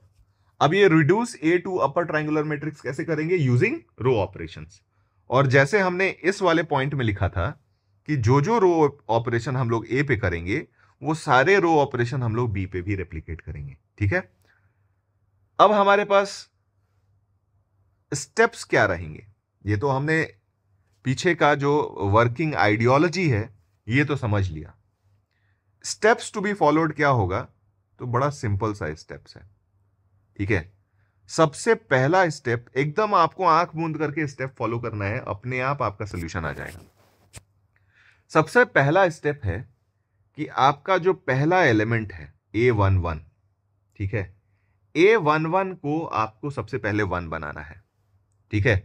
अब ये reduce A to upper triangular matrix कैसे करेंगे यूजिंग रो ऑपरेशंस और जैसे हमने इस वाले पॉइंट में लिखा था कि जो जो रो ऑपरेशन हम लोग ए पे करेंगे वो सारे रो ऑपरेशन हम लोग बी पे भी रेप्लीकेट करेंगे ठीक है अब हमारे पास स्टेप्स क्या रहेंगे ये तो हमने पीछे का जो वर्किंग आइडियोलॉजी है ये तो समझ लिया स्टेप्स टू बी फॉलोड क्या होगा तो बड़ा सिंपल सा स्टेप्स है ठीक है सबसे पहला स्टेप एकदम आपको आंख मूंद करके स्टेप फॉलो करना है अपने आप आपका सोल्यूशन आ जाएगा सबसे पहला स्टेप है कि आपका जो पहला एलिमेंट है ए वन वन ठीक है ए वन वन को आपको सबसे पहले वन बनाना है ठीक है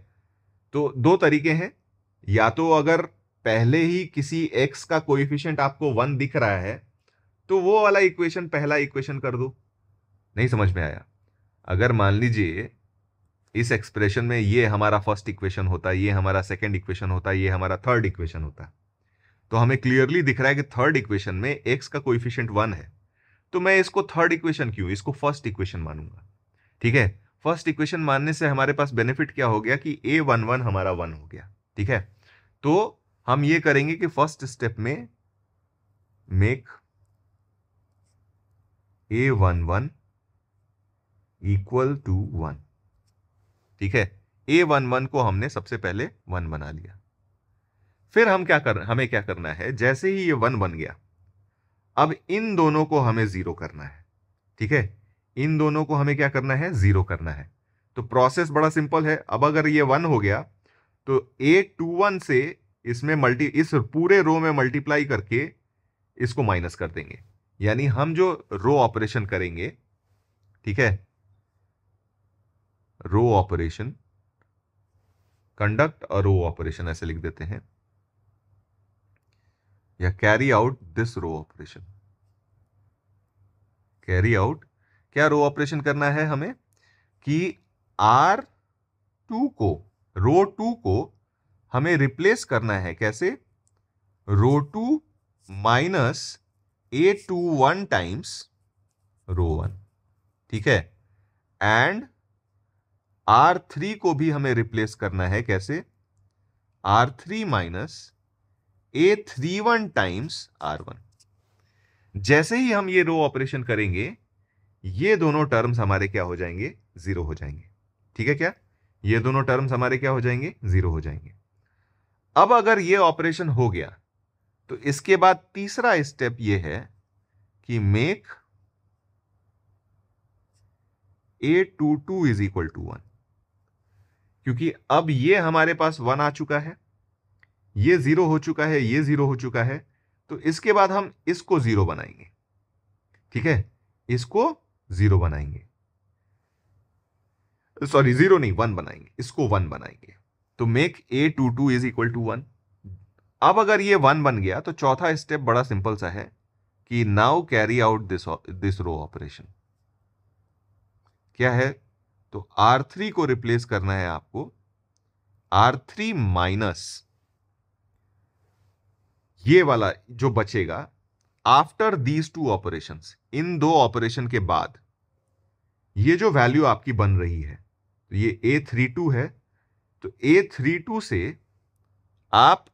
तो दो तरीके हैं या तो अगर पहले ही किसी एक्स का कोइफिशियंट आपको वन दिख रहा है तो वो वाला इक्वेशन पहला इक्वेशन कर दो नहीं समझ में आया अगर मान लीजिए इस एक्सप्रेशन में ये हमारा फर्स्ट इक्वेशन होता ये हमारा सेकेंड इक्वेशन होता ये हमारा थर्ड इक्वेशन होता है तो हमें क्लियरली दिख रहा है कि थर्ड इक्वेशन में एक्स का कोइफिशियंट वन है तो मैं इसको थर्ड इक्वेशन क्यों इसको फर्स्ट इक्वेशन मानूंगा ठीक है फर्स्ट इक्वेशन मानने से हमारे पास बेनिफिट क्या हो गया कि ए वन वन हमारा वन हो गया ठीक है तो हम ये करेंगे कि फर्स्ट स्टेप में make a one one equal to one ठीक है ए वन वन को हमने सबसे पहले वन बना लिया फिर हम क्या कर हमें क्या करना है जैसे ही ये वन बन गया अब इन दोनों को हमें जीरो करना है ठीक है इन दोनों को हमें क्या करना है जीरो करना है तो प्रोसेस बड़ा सिंपल है अब अगर ये वन हो गया तो ए टू वन से इसमें मल्टी इस पूरे रो में मल्टीप्लाई करके इसको माइनस कर देंगे यानी हम जो रो ऑपरेशन करेंगे ठीक है रो ऑपरेशन कंडक्ट और रो ऑपरेशन ऐसे लिख देते हैं या carry out this row operation carry out क्या रो ऑपरेशन करना है हमें कि आर टू को रो टू को हमें रिप्लेस करना है कैसे row two minus a two one times row one ठीक है एंड आर थ्री को भी हमें रिप्लेस करना है कैसे R three minus a three one times R one जैसे ही हम ये रो ऑपरेशन करेंगे ये दोनों टर्म्स हमारे क्या हो जाएंगे जीरो हो जाएंगे ठीक है क्या ये दोनों टर्म्स हमारे क्या हो जाएंगे जीरो हो जाएंगे अब अगर ये ऑपरेशन हो गया तो इसके बाद तीसरा स्टेप ये है कि make a two two is equal to one क्योंकि अब ये हमारे पास वन आ चुका है ये ज़ीरो हो चुका है ये ज़ीरो हो चुका है तो इसके बाद हम इसको ज़ीरो बनाएंगे ठीक है इसको ज़ीरो बनाएंगे सॉरी ज़ीरो नहीं वन बनाएंगे इसको वन बनाएंगे तो make a two two is equal to one अब अगर ये वन बन गया तो चौथा स्टेप बड़ा सिंपल सा है कि now carry out this this row operation क्या है तो आर थ्री को रिप्लेस करना है आपको आर थ्री माइनस ये वाला जो बचेगा आफ्टर दीज टू ऑपरेशन इन दो ऑपरेशन के बाद ये जो वैल्यू आपकी बन रही है तो ये ए थ्री टू है तो ए थ्री टू से आप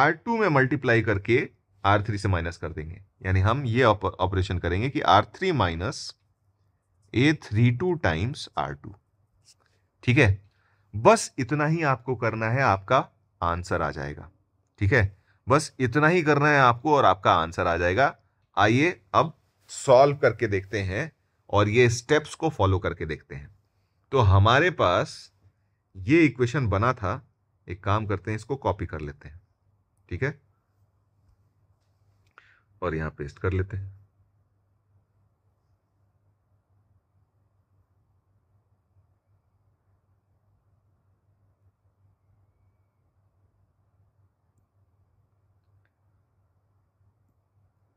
आर टू में मल्टीप्लाई करके आर थ्री से माइनस कर देंगे यानी हम ये ऑपरेशन करेंगे कि R three minus a three two times R two ठीक है बस इतना ही आपको करना है आपका आंसर आ जाएगा ठीक है बस इतना ही करना है आपको और आपका आंसर आ जाएगा आइए अब सॉल्व करके देखते हैं और ये स्टेप्स को फॉलो करके देखते हैं तो हमारे पास ये इक्वेशन बना था एक काम करते हैं इसको कॉपी कर लेते हैं ठीक है और यहां पेस्ट कर लेते हैं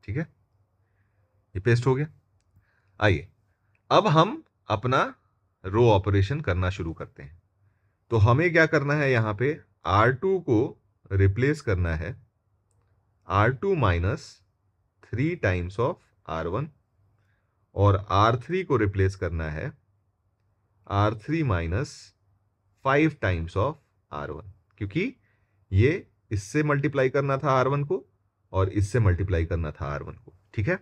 ठीक है ये पेस्ट हो गया आइए अब हम अपना रो ऑपरेशन करना शुरू करते हैं तो हमें क्या करना है यहां पे R2 को रिप्लेस करना है R2 two minus three times of R1 और R3 को रिप्लेस करना है R3 three minus five times of R1 क्योंकि ये इससे मल्टीप्लाई करना था R1 को और इससे मल्टीप्लाई करना था आर वन को ठीक है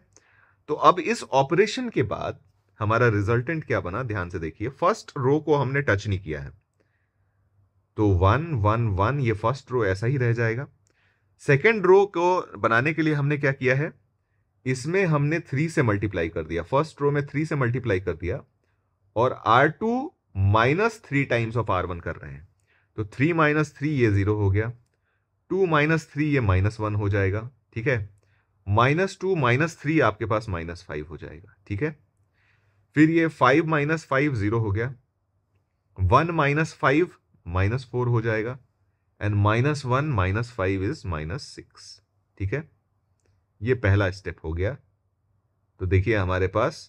तो अब इस ऑपरेशन के बाद हमारा रिजल्टेंट क्या बना ध्यान से देखिए फर्स्ट रो को हमने टच नहीं किया है तो वन वन वन ये फर्स्ट रो ऐसा ही रह जाएगा सेकेंड रो को बनाने के लिए हमने क्या किया है इसमें हमने थ्री से मल्टीप्लाई कर दिया फर्स्ट रो में थ्री से मल्टीप्लाई कर दिया और R two minus three times of R one कर रहे हैं तो थ्री माइनस थ्री ये जीरो हो गया टू माइनस थ्री ये माइनस वन हो जाएगा ठीक है माइनस टू माइनस थ्री आपके पास माइनस फाइव हो जाएगा ठीक है फिर ये फाइव माइनस फाइव जीरो हो गया one minus five minus four हो जाएगा and minus one minus five is minus six ठीक है ये पहला स्टेप हो गया तो देखिए हमारे पास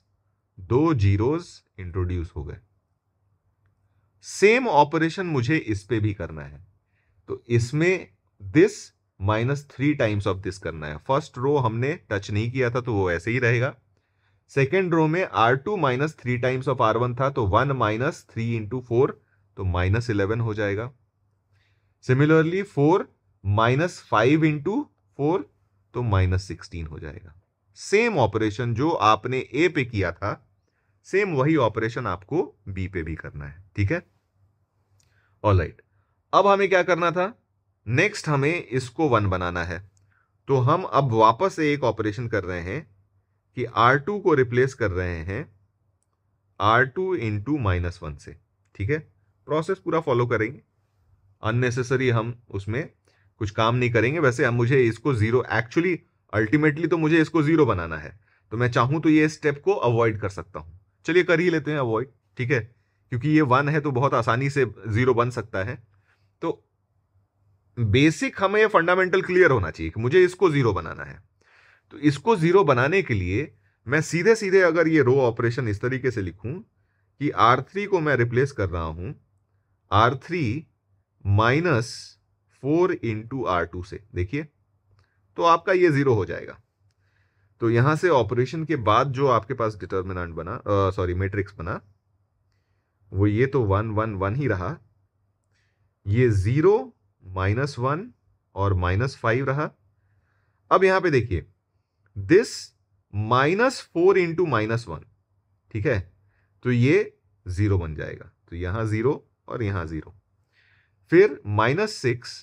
दो जीरोस इंट्रोड्यूस हो गए सेम ऑपरेशन मुझे इस पे भी करना है तो इसमें this minus three times of this करना है फर्स्ट रो हमने टच नहीं किया था तो वो ऐसे ही रहेगा सेकेंड रो में R two minus three times of R one था तो one minus three into four तो माइनस इलेवन हो जाएगा similarly four minus five into four तो माइनस सिक्सटीन हो जाएगा सेम ऑपरेशन जो आपने ए पे किया था सेम वही ऑपरेशन आपको बी पे भी करना है ठीक है राइट right. अब हमें क्या करना था नेक्स्ट हमें इसको वन बनाना है तो हम अब वापस से एक ऑपरेशन कर रहे हैं कि R2 को रिप्लेस कर रहे हैं R2 two into minus one से ठीक है प्रोसेस पूरा फॉलो करेंगे अननेसेसरी हम उसमें कुछ काम नहीं करेंगे वैसे हम मुझे इसको ज़ीरो एक्चुअली अल्टीमेटली तो मुझे इसको ज़ीरो बनाना है तो मैं चाहूं तो ये स्टेप को अवॉइड कर सकता हूं चलिए कर ही लेते हैं अवॉइड ठीक है क्योंकि ये वन है तो बहुत आसानी से ज़ीरो बन सकता है तो बेसिक हमें ये फंडामेंटल क्लियर होना चाहिए कि मुझे इसको जीरो बनाना है तो इसको जीरो बनाने के लिए मैं सीधे सीधे अगर ये रो ऑपरेशन इस तरीके से लिखूं कि आर थ्री को मैं रिप्लेस कर रहा हूं R three minus four into R two से देखिए तो आपका ये जीरो हो जाएगा तो यहां से ऑपरेशन के बाद जो आपके पास डिटर्मिनेंट बना सॉरी मैट्रिक्स बना वो ये तो वन वन वन ही रहा ये जीरो माइनस वन और माइनस फाइव रहा अब यहां पे देखिए this minus four into minus one ठीक है तो ये जीरो बन जाएगा तो यहां जीरो और यहां जीरो फिर minus six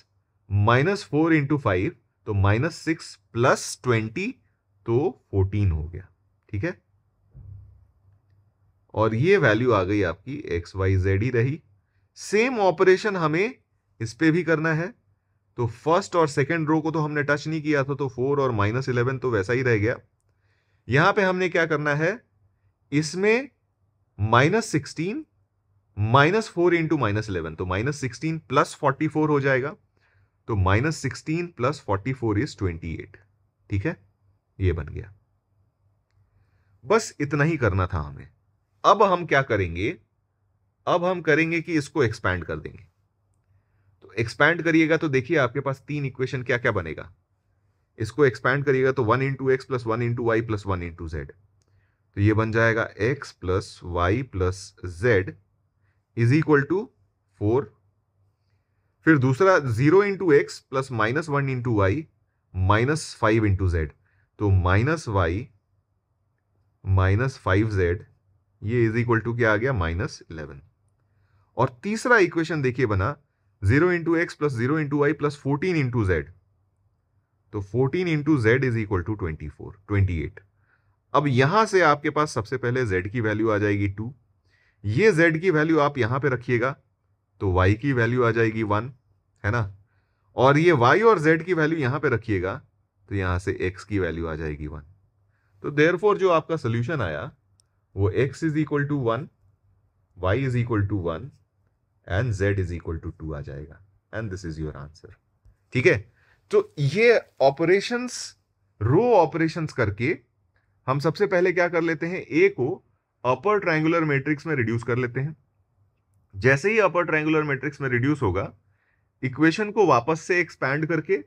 minus four into five तो माइनस सिक्स प्लस ट्वेंटी तो फोर्टीन हो गया ठीक है और ये वैल्यू आ गई आपकी एक्स वाई जेड ही रही सेम ऑपरेशन हमें इस पर भी करना है तो फर्स्ट और सेकेंड रो को तो हमने टच नहीं किया था तो फोर और माइनस इलेवन तो वैसा ही रह गया यहां पे हमने क्या करना है इसमें minus sixteen minus four into minus eleven तो minus sixteen plus forty four हो जाएगा तो minus sixteen plus forty four is twenty eight ठीक है ये बन गया बस इतना ही करना था हमें अब हम क्या करेंगे अब हम करेंगे कि इसको एक्सपैंड कर देंगे एक्सपैंड करिएगा तो देखिए आपके पास तीन इक्वेशन क्या क्या बनेगा इसको एक्सपैंड करिएगा तो one into x plus one into Y plus one into z तो ये बन जाएगा x plus Y plus z is equal to four फिर दूसरा zero into x plus minus one into Y minus five into z तो minus y minus five z ये is equal to क्या आ गया माइनस इलेवन और तीसरा equation देखिए बना zero into x plus zero into Y plus fourteen into z तो fourteen into z is equal to twenty four twenty eight अब यहां से आपके पास सबसे पहले जेड की वैल्यू आ जाएगी टू ये जेड की वैल्यू आप यहां पे रखिएगा तो वाई की वैल्यू आ जाएगी वन है ना और ये वाई और जेड की वैल्यू यहां पे रखिएगा तो यहां से एक्स की वैल्यू आ जाएगी वन तो फोर जो आपका सोल्यूशन आया वो x is equal to one y is equal to one and Z is equal to two आ जाएगा and this is your answer ठीक है तो ये ऑपरेशंस रो ऑपरेशंस करके हम सबसे पहले क्या कर लेते हैं ए को अपर ट्रायंगुलर मैट्रिक्स में रिड्यूस कर लेते हैं जैसे ही अपर ट्रायंगुलर मैट्रिक्स में रिड्यूस होगा इक्वेशन को वापस से एक्सपैंड करके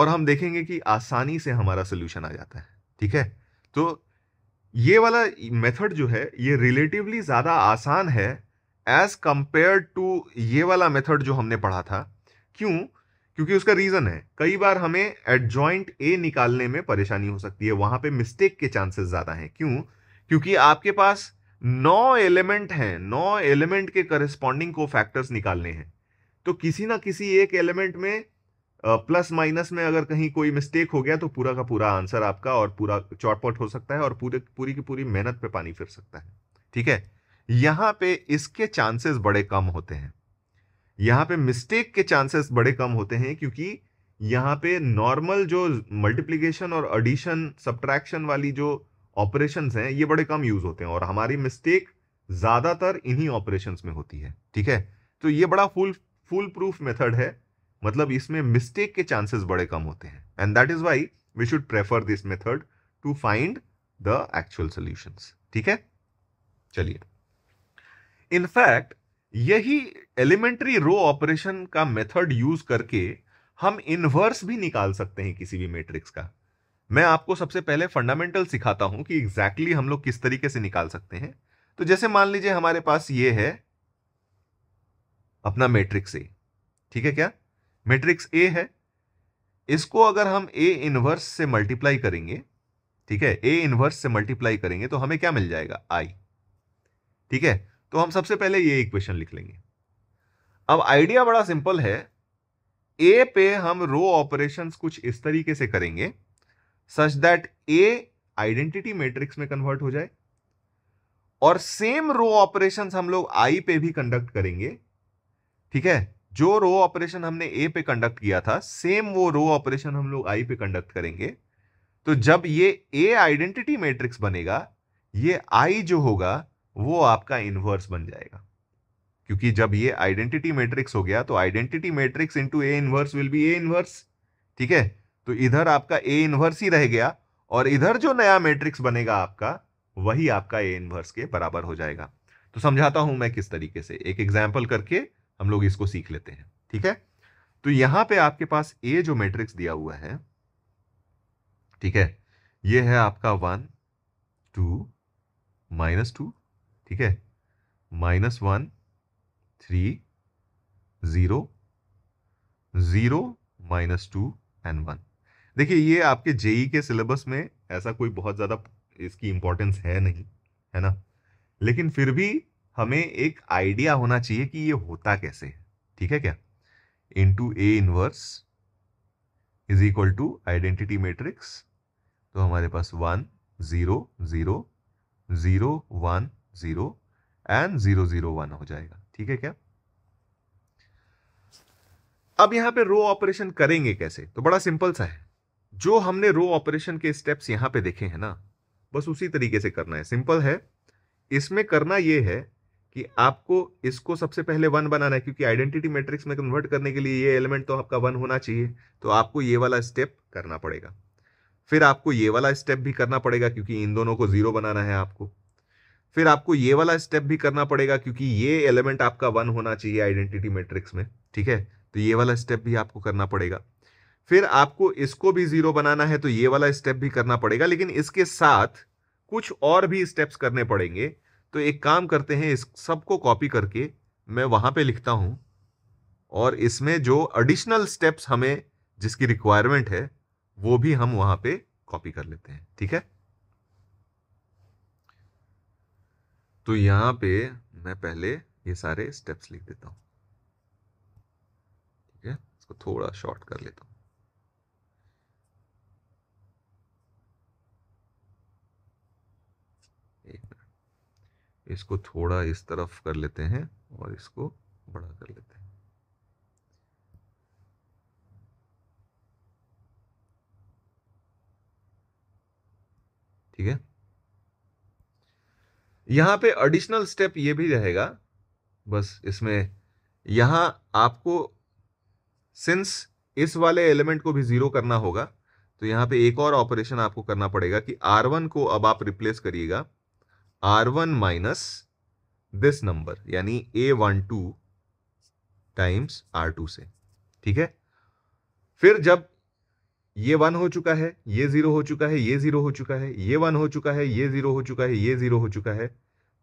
और हम देखेंगे कि आसानी से हमारा सोल्यूशन आ जाता है ठीक है तो ये वाला मेथड जो है ये रिलेटिवली ज़्यादा आसान है एज कंपेयर टू ये वाला मेथड जो हमने पढ़ा था क्यों क्योंकि उसका रीज़न है कई बार हमें एडजॉइंट ए निकालने में परेशानी हो सकती है वहां पे मिस्टेक के चांसेस ज़्यादा हैं क्यों क्योंकि आपके पास नौ एलिमेंट हैं नौ एलिमेंट के करस्पॉन्डिंग को फैक्टर्स निकालने हैं तो किसी ना किसी एक एलिमेंट में प्लस माइनस में अगर कहीं कोई मिस्टेक हो गया तो पूरा का पूरा आंसर आपका और पूरा चौटपट हो सकता है और पूरे पूरी की पूरी मेहनत पे पानी फिर सकता है ठीक है यहां पे इसके चांसेस बड़े कम होते हैं यहां पे मिस्टेक के चांसेस बड़े कम होते हैं क्योंकि यहां पे नॉर्मल जो मल्टीप्लीकेशन और एडिशन सब्ट्रैक्शन वाली जो ऑपरेशंस हैं ये बड़े कम यूज होते हैं और हमारी मिस्टेक ज़्यादातर इन्हीं ऑपरेशंस में होती है ठीक है तो ये बड़ा फुल फुल प्रूफ मेथड है मतलब इसमें मिस्टेक के चांसेस बड़े कम होते हैं and that is why we should prefer this method to find the actual solutions ठीक है चलिए इनफैक्ट यही एलिमेंट्री रो ऑपरेशन का मेथड यूज करके हम इनवर्स भी निकाल सकते हैं किसी भी मैट्रिक्स का मैं आपको सबसे पहले फंडामेंटल सिखाता हूं कि एग्जैक्टली exactly हम लोग किस तरीके से निकाल सकते हैं तो जैसे मान लीजिए हमारे पास ये है अपना मैट्रिक्स ए ठीक है क्या मैट्रिक्स ए है इसको अगर हम ए इनवर्स से मल्टीप्लाई करेंगे ठीक है ए इनवर्स से मल्टीप्लाई करेंगे तो हमें क्या मिल जाएगा आई ठीक है तो हम सबसे पहले ये इक्वेशन लिख लेंगे अब आइडिया बड़ा सिंपल है ए पे हम रो ऑपरेशंस कुछ इस तरीके से करेंगे such that A identity matrix में कन्वर्ट हो जाए और सेम रो ऑपरेशंस हम लोग आई पे भी कंडक्ट करेंगे ठीक है जो रो ऑपरेशन हमने ए पे कंडक्ट किया था सेम वो रो ऑपरेशन हम लोग आई पे कंडक्ट करेंगे तो जब ये ए आइडेंटिटी मैट्रिक्स बनेगा ये आई जो होगा वो आपका इन्वर्स बन जाएगा क्योंकि जब ये आइडेंटिटी मैट्रिक्स हो गया तो identity matrix into A inverse will be A inverse ठीक है तो इधर आपका ए इन्वर्स ही रह गया और इधर जो नया मैट्रिक्स बनेगा आपका वही आपका ए इन्वर्स के बराबर हो जाएगा तो समझाता हूं मैं किस तरीके से एक एग्जाम्पल करके हम लोग इसको सीख लेते हैं ठीक है तो यहां पे आपके पास ए जो मैट्रिक्स दिया हुआ है ठीक है ये है आपका वन टू माइनस टू ठीक है minus one three zero zero minus two and one देखिए ये आपके जेई के सिलेबस में ऐसा कोई बहुत ज़्यादा इसकी इंपॉर्टेंस है नहीं है ना लेकिन फिर भी हमें एक आइडिया होना चाहिए कि ये होता कैसे है ठीक है क्या into A inverse is equal to identity matrix तो हमारे पास one zero zero zero one zero and zero zero one हो जाएगा ठीक है क्या अब यहां पे रो ऑपरेशन करेंगे कैसे तो बड़ा सिंपल सा है जो हमने रो ऑपरेशन के स्टेप्स यहां पे देखे हैं ना बस उसी तरीके से करना है सिंपल है इसमें करना यह है कि आपको इसको सबसे पहले वन बनाना है क्योंकि आइडेंटिटी मैट्रिक्स में कन्वर्ट करने के लिए ये एलिमेंट तो आपका वन होना चाहिए तो आपको ये वाला स्टेप करना पड़ेगा फिर आपको ये वाला स्टेप भी करना पड़ेगा क्योंकि इन दोनों को जीरो बनाना है आपको फिर आपको ये वाला स्टेप भी करना पड़ेगा क्योंकि ये एलिमेंट आपका वन होना चाहिए आइडेंटिटी मैट्रिक्स में ठीक है तो ये वाला स्टेप भी आपको करना पड़ेगा फिर आपको इसको भी जीरो बनाना है तो ये वाला स्टेप भी करना पड़ेगा लेकिन इसके साथ कुछ और भी स्टेप्स करने पड़ेंगे तो एक काम करते हैं इस सबको कॉपी करके मैं वहां पे लिखता हूं और इसमें जो एडिशनल स्टेप्स हमें जिसकी रिक्वायरमेंट है वो भी हम वहां पे कॉपी कर लेते हैं ठीक है तो यहाँ पे मैं पहले ये सारे स्टेप्स लिख देता हूँ ठीक है इसको थोड़ा शॉर्ट कर लेता हूँ इसको थोड़ा इस तरफ कर लेते हैं और इसको बड़ा कर लेते हैं ठीक है यहाँ पे एडिशनल स्टेप ये भी रहेगा बस इसमें यहाँ आपको सिंस इस वाले एलिमेंट को भी ज़ीरो करना होगा तो यहाँ पे एक और ऑपरेशन आपको करना पड़ेगा कि R1 को अब आप रिप्लेस करिएगा R1 one minus this number यानी a one two times R two से ठीक है फिर जब ये वन हो चुका है ये जीरो हो चुका है ये जीरो हो चुका है ये वन हो चुका है ये जीरो हो चुका है ये जीरो हो चुका है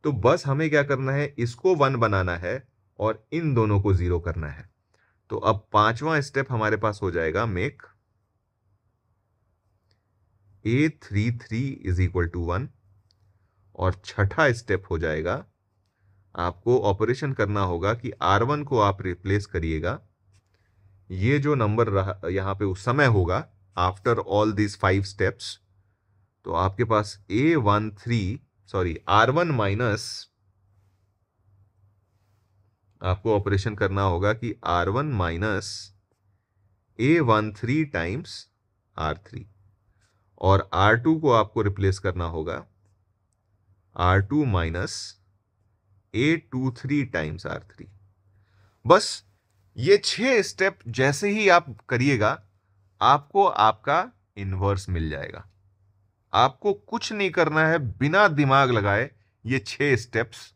तो बस हमें क्या करना है इसको वन बनाना है और इन दोनों को जीरो करना है तो अब पांचवा स्टेप हमारे पास हो जाएगा make a three three is equal to one और छठा स्टेप हो जाएगा आपको ऑपरेशन करना होगा कि आर वन को आप रिप्लेस करिएगा ये जो नंबर यहां पे उस समय होगा after all these five steps तो आपके पास a one three sorry R one minus आपको ऑपरेशन करना होगा कि R one minus a one three times R three और आर टू को आपको रिप्लेस करना होगा R two minus a two three times R three बस ये छह स्टेप जैसे ही आप करिएगा आपको आपका इन्वर्स मिल जाएगा आपको कुछ नहीं करना है बिना दिमाग लगाए ये छह स्टेप्स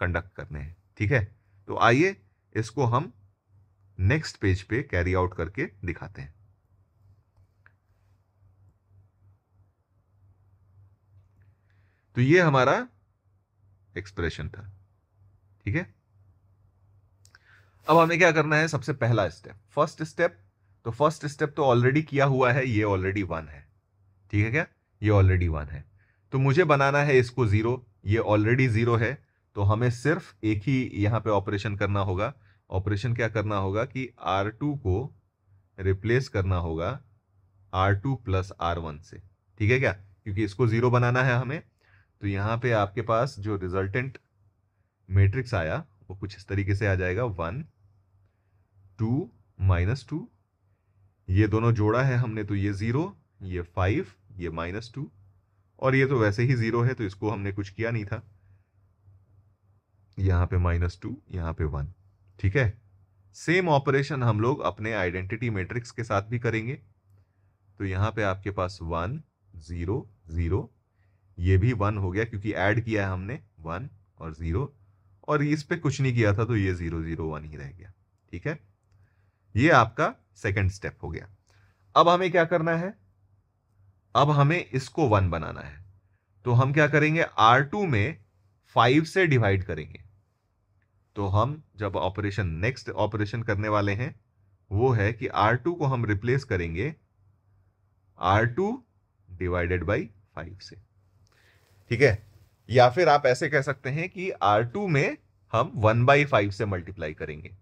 कंडक्ट करने हैं ठीक है तो आइए इसको हम नेक्स्ट पेज पे कैरी आउट करके दिखाते हैं तो ये हमारा एक्सप्रेशन था ठीक है अब हमें क्या करना है सबसे पहला स्टेप फर्स्ट स्टेप तो फर्स्ट स्टेप तो ऑलरेडी किया हुआ है ये ऑलरेडी वन है ठीक है क्या ये ऑलरेडी वन है तो मुझे बनाना है इसको ज़ीरो ये ऑलरेडी ज़ीरो है तो हमें सिर्फ एक ही यहां पे ऑपरेशन करना होगा ऑपरेशन क्या करना होगा कि टू को रिप्लेस करना होगा R two plus R one से ठीक है क्या क्योंकि इसको ज़ीरो बनाना है हमें तो यहाँ पे आपके पास जो रिजल्टेंट मैट्रिक्स आया वो कुछ इस तरीके से आ जाएगा वन टू माइनस टू ये दोनों जोड़ा है हमने तो ये ज़ीरो ये फाइव ये माइनस टू और ये तो वैसे ही ज़ीरो है तो इसको हमने कुछ किया नहीं था यहां पे माइनस टू यहां पे वन ठीक है सेम ऑपरेशन हम लोग अपने आइडेंटिटी मैट्रिक्स के साथ भी करेंगे तो यहां पे आपके पास वन ज़ीरो ज़ीरो ये भी वन हो गया क्योंकि ऐड किया है हमने वन और ज़ीरो और इस पर कुछ नहीं किया था तो ये ज़ीरो ज़ीरो वन ही रह गया ठीक है ये आपका सेकेंड स्टेप हो गया अब हमें क्या करना है अब हमें इसको वन बनाना है तो हम क्या करेंगे आर टू में फाइव से डिवाइड करेंगे तो हम जब ऑपरेशन नेक्स्ट ऑपरेशन करने वाले हैं वो है कि आर टू को हम रिप्लेस करेंगे R two divided by five से ठीक है या फिर आप ऐसे कह सकते हैं कि आर टू में हम वन बाई फाइव से मल्टीप्लाई करेंगे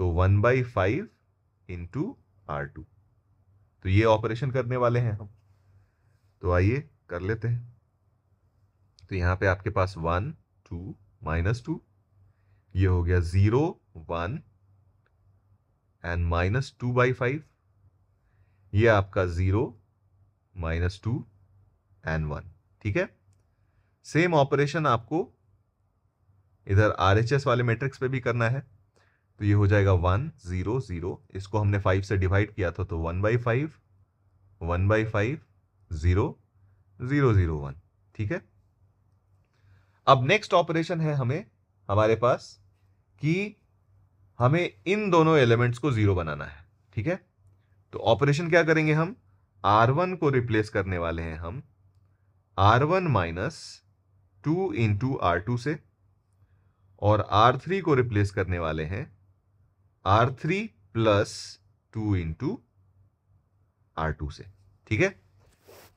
तो one by five into R two तो ये ऑपरेशन करने वाले हैं हम तो आइए कर लेते हैं तो यहां पे आपके पास वन टू माइनस टू ये हो गया zero one and minus two by five ये आपका zero minus two and one ठीक है सेम ऑपरेशन आपको इधर आरएचएस वाले मैट्रिक्स पे भी करना है तो ये हो जाएगा वन ज़ीरो ज़ीरो इसको हमने फाइव से डिवाइड किया था तो one by five one by five zero zero zero one ठीक है अब नेक्स्ट ऑपरेशन है हमें हमारे पास कि हमें इन दोनों एलिमेंट्स को ज़ीरो बनाना है ठीक है तो ऑपरेशन क्या करेंगे हम आर वन को रिप्लेस करने वाले हैं हम R one minus two into R two से और आर थ्री को रिप्लेस करने वाले हैं R three plus two into R two से ठीक है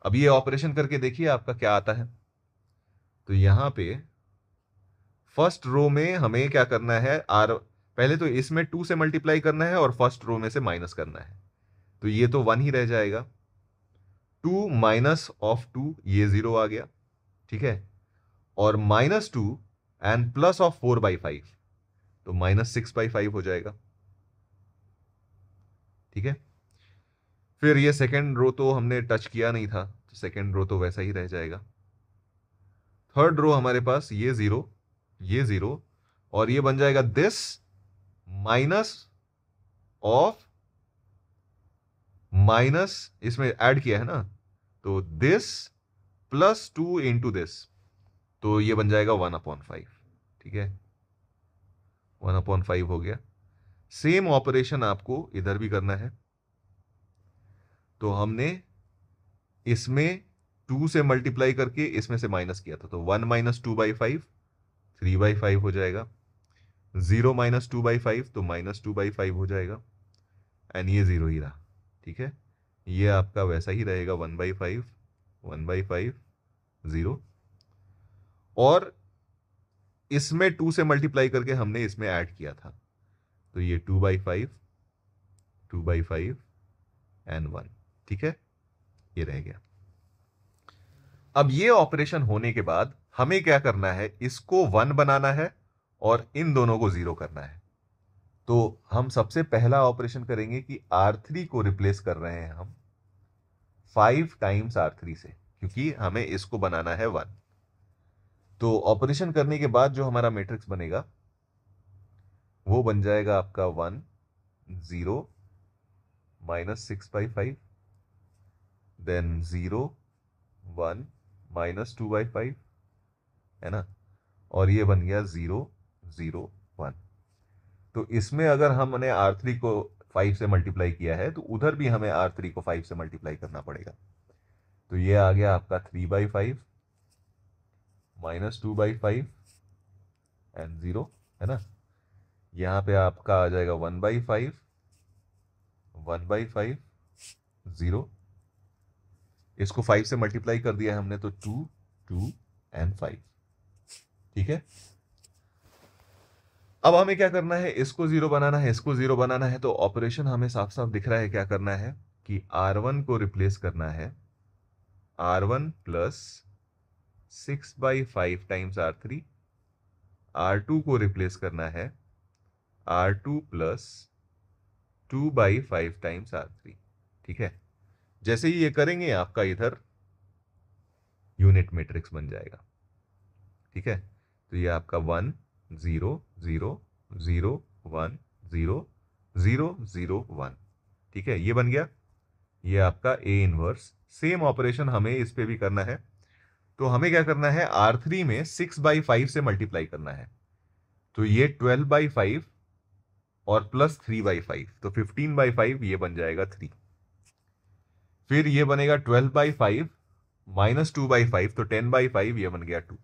अब ये ऑपरेशन करके देखिए आपका क्या आता है तो यहां पे फर्स्ट रो में हमें क्या करना है आर पहले तो इसमें टू से मल्टीप्लाई करना है और फर्स्ट रो में से माइनस करना है तो ये तो वन ही रह जाएगा टू माइनस ऑफ टू ये जीरो आ गया ठीक है और minus two and plus of four by five तो माइनस सिक्स बाई फाइव हो जाएगा ठीक है फिर ये सेकेंड रो तो हमने टच किया नहीं था तो सेकेंड रो तो वैसा ही रह जाएगा थर्ड रो हमारे पास ये ज़ीरो ये ज़ीरो और ये बन जाएगा दिस माइनस ऑफ माइनस इसमें ऐड किया है ना तो this plus two into this तो ये बन जाएगा वन अपॉन फाइव ठीक है वन अपॉन फाइव हो गया सेम ऑपरेशन आपको इधर भी करना है तो हमने इसमें टू से मल्टीप्लाई करके इसमें से माइनस किया था तो one minus two by five three by five हो जाएगा zero minus two by five तो माइनस टू बाई फाइव हो जाएगा एंड ये जीरो ही रहा ठीक है ये आपका वैसा ही रहेगा one by five one by five zero और इसमें टू से मल्टीप्लाई करके हमने इसमें ऐड किया था तो ये two by five two by five and one ठीक है ये रह गया अब ये ऑपरेशन होने के बाद हमें क्या करना है इसको वन बनाना है और इन दोनों को जीरो करना है तो हम सबसे पहला ऑपरेशन करेंगे कि आर थ्री को रिप्लेस कर रहे हैं हम फाइव टाइम्स आर थ्री से क्योंकि हमें इसको बनाना है वन तो ऑपरेशन करने के बाद जो हमारा मैट्रिक्स बनेगा वो बन जाएगा आपका one zero minus six by five then zero one minus two by five है ना और ये बन गया ज़ीरो ज़ीरो वन तो इसमें अगर हमने आर थ्री को फाइव से मल्टीप्लाई किया है तो उधर भी हमें आर थ्री को फाइव से मल्टीप्लाई करना पड़ेगा तो ये आ गया आपका three by five minus two by five and zero है ना यहाँ पे आपका आ जाएगा one by five one by five zero इसको फाइव से मल्टीप्लाई कर दिया हमने तो टू टू एंड फाइव ठीक है अब हमें क्या करना है इसको जीरो बनाना है इसको जीरो बनाना है तो ऑपरेशन हमें साफ साफ दिख रहा है क्या करना है कि आर वन को रिप्लेस करना है R one plus six by five times R three R two को रिप्लेस करना है R two plus two by five times R three ठीक है जैसे ही ये करेंगे आपका इधर यूनिट मैट्रिक्स बन जाएगा ठीक है तो ये आपका one zero zero zero one zero zero zero one ठीक है ये बन गया ये आपका ए इनवर्स सेम ऑपरेशन हमें इस पर भी करना है तो हमें क्या करना है आर थ्री में सिक्स बाई फाइव से मल्टीप्लाई करना है तो ये ट्वेल्व बाई फाइव और प्लस थ्री बाई फाइव तो फिफ्टीन बाई फाइव ये बन जाएगा थ्री फिर ये बनेगा twelve by five minus two by five तो टेन बाई फाइव ये बन गया टू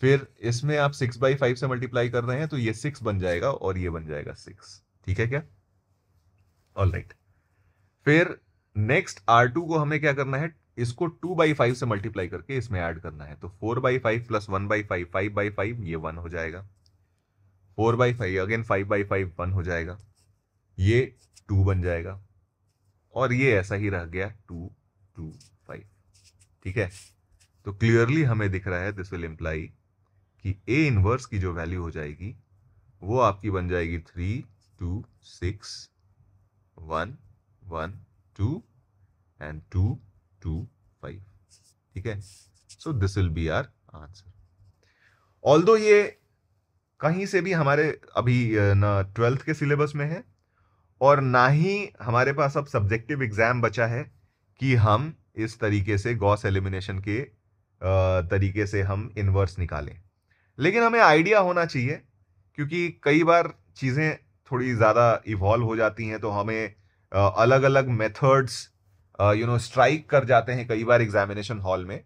फिर इसमें आप सिक्स बाई फाइव से मल्टीप्लाई कर रहे हैं तो ये सिक्स बन जाएगा और ये बन जाएगा सिक्स ठीक है क्या ऑल राइट right. फिर नेक्स्ट आर टू को हमें क्या करना है इसको टू बाई फाइव से मल्टीप्लाई करके इसमें ऐड करना है तो four by five plus one by five five by five ये वन हो जाएगा four by five again five by five one हो जाएगा ये टू बन जाएगा और ये ऐसा ही रह गया टू टू फाइव ठीक है तो क्लियरली हमें दिख रहा है दिस विल इम्प्लाई कि ए इनवर्स की जो वैल्यू हो जाएगी वो आपकी बन जाएगी three two six one one two and two two five ठीक है so this will be our answer all ये कहीं से भी हमारे अभी ना ट्वेल्थ के सिलेबस में है और ना ही हमारे पास अब सब्जेक्टिव एग्ज़ाम बचा है कि हम इस तरीके से गॉस एलिमिनेशन के तरीके से हम इन्वर्स निकालें लेकिन हमें आइडिया होना चाहिए क्योंकि कई बार चीज़ें थोड़ी ज़्यादा इवॉल्व हो जाती हैं तो हमें अलग अलग मेथड्स यू नो स्ट्राइक कर जाते हैं कई बार एग्जामिनेशन हॉल में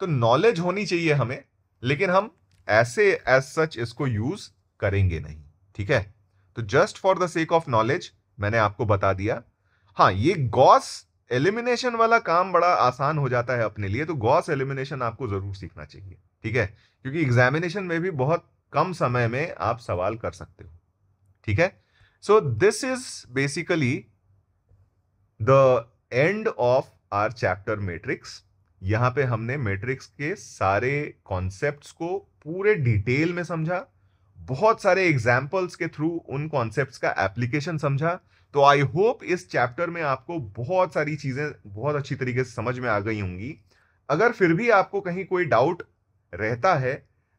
तो नॉलेज होनी चाहिए हमें लेकिन हम ऐसे एज सच इसको यूज करेंगे नहीं ठीक है तो just for the sake of knowledge मैंने आपको बता दिया हाँ ये गॉस एलिमिनेशन वाला काम बड़ा आसान हो जाता है अपने लिए तो गॉस एलिमिनेशन आपको जरूर सीखना चाहिए ठीक है क्योंकि एग्जामिनेशन में भी बहुत कम समय में आप सवाल कर सकते हो ठीक है so this is basically the end of our chapter matrix यहां पे हमने मैट्रिक्स के सारे कॉन्सेप्ट्स को पूरे डिटेल में समझा बहुत सारे एग्जाम्पल्स के थ्रू उन कॉन्सेप्ट का एप्लीकेशन समझा तो आई होप इस चैप्टर में आपको बहुत सारी चीज़ें बहुत अच्छी तरीके से समझ में आ गई होंगी अगर फिर भी आपको कहीं कोई डाउट रहता है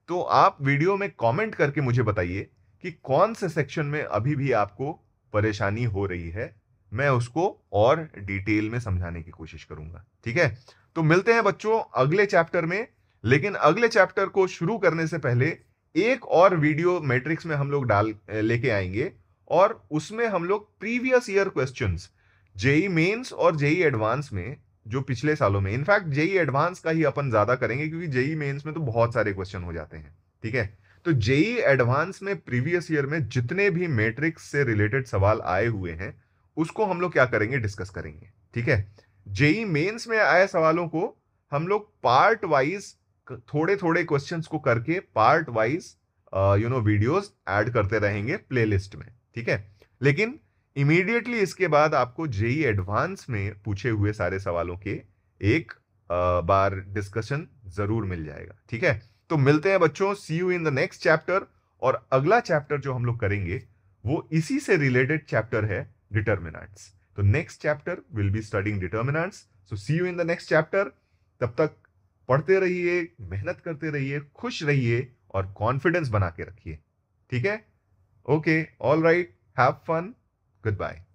तो आप वीडियो में कमेंट करके मुझे बताइए कि कौन से सेक्शन में अभी भी आपको परेशानी हो रही है मैं उसको और डिटेल में समझाने की कोशिश करूंगा ठीक है तो मिलते हैं बच्चों अगले चैप्टर में लेकिन अगले चैप्टर को शुरू करने से पहले एक और वीडियो मैट्रिक्स में हम लोग डाल लेके आएंगे और उसमें हम लोग previous year question JEE mains और जेई एडवांस में जो पिछले सालों में इनफैक्ट जेई एडवांस का ही अपन ज्यादा करेंगे क्योंकि जेई मेन्स में तो बहुत सारे क्वेश्चन हो जाते हैं ठीक है तो जेई एडवांस में प्रीवियस ईयर में जितने भी मैट्रिक्स से रिलेटेड सवाल आए हुए हैं उसको हम लोग क्या करेंगे डिस्कस करेंगे ठीक है जेई मेन्स में आए सवालों को हम लोग पार्ट वाइज थोड़े थोड़े क्वेश्चंस को करके part wise you know videos add करते रहेंगे प्लेलिस्ट में ठीक है लेकिन इमीडिएटली इसके बाद आपको जेई एडवांस e में पूछे हुए सारे सवालों के एक uh, बार डिस्कशन जरूर मिल जाएगा ठीक है तो मिलते हैं बच्चों see you in the next chapter और अगला चैप्टर जो हम लोग करेंगे वो इसी से रिलेटेड चैप्टर है डिटर्मिनाट्स तो next chapter will be studying determinants so see you in the next chapter तब तक पढ़ते रहिए मेहनत करते रहिए खुश रहिए और कॉन्फिडेंस बना के रखिए ठीक है okay all right have fun good bye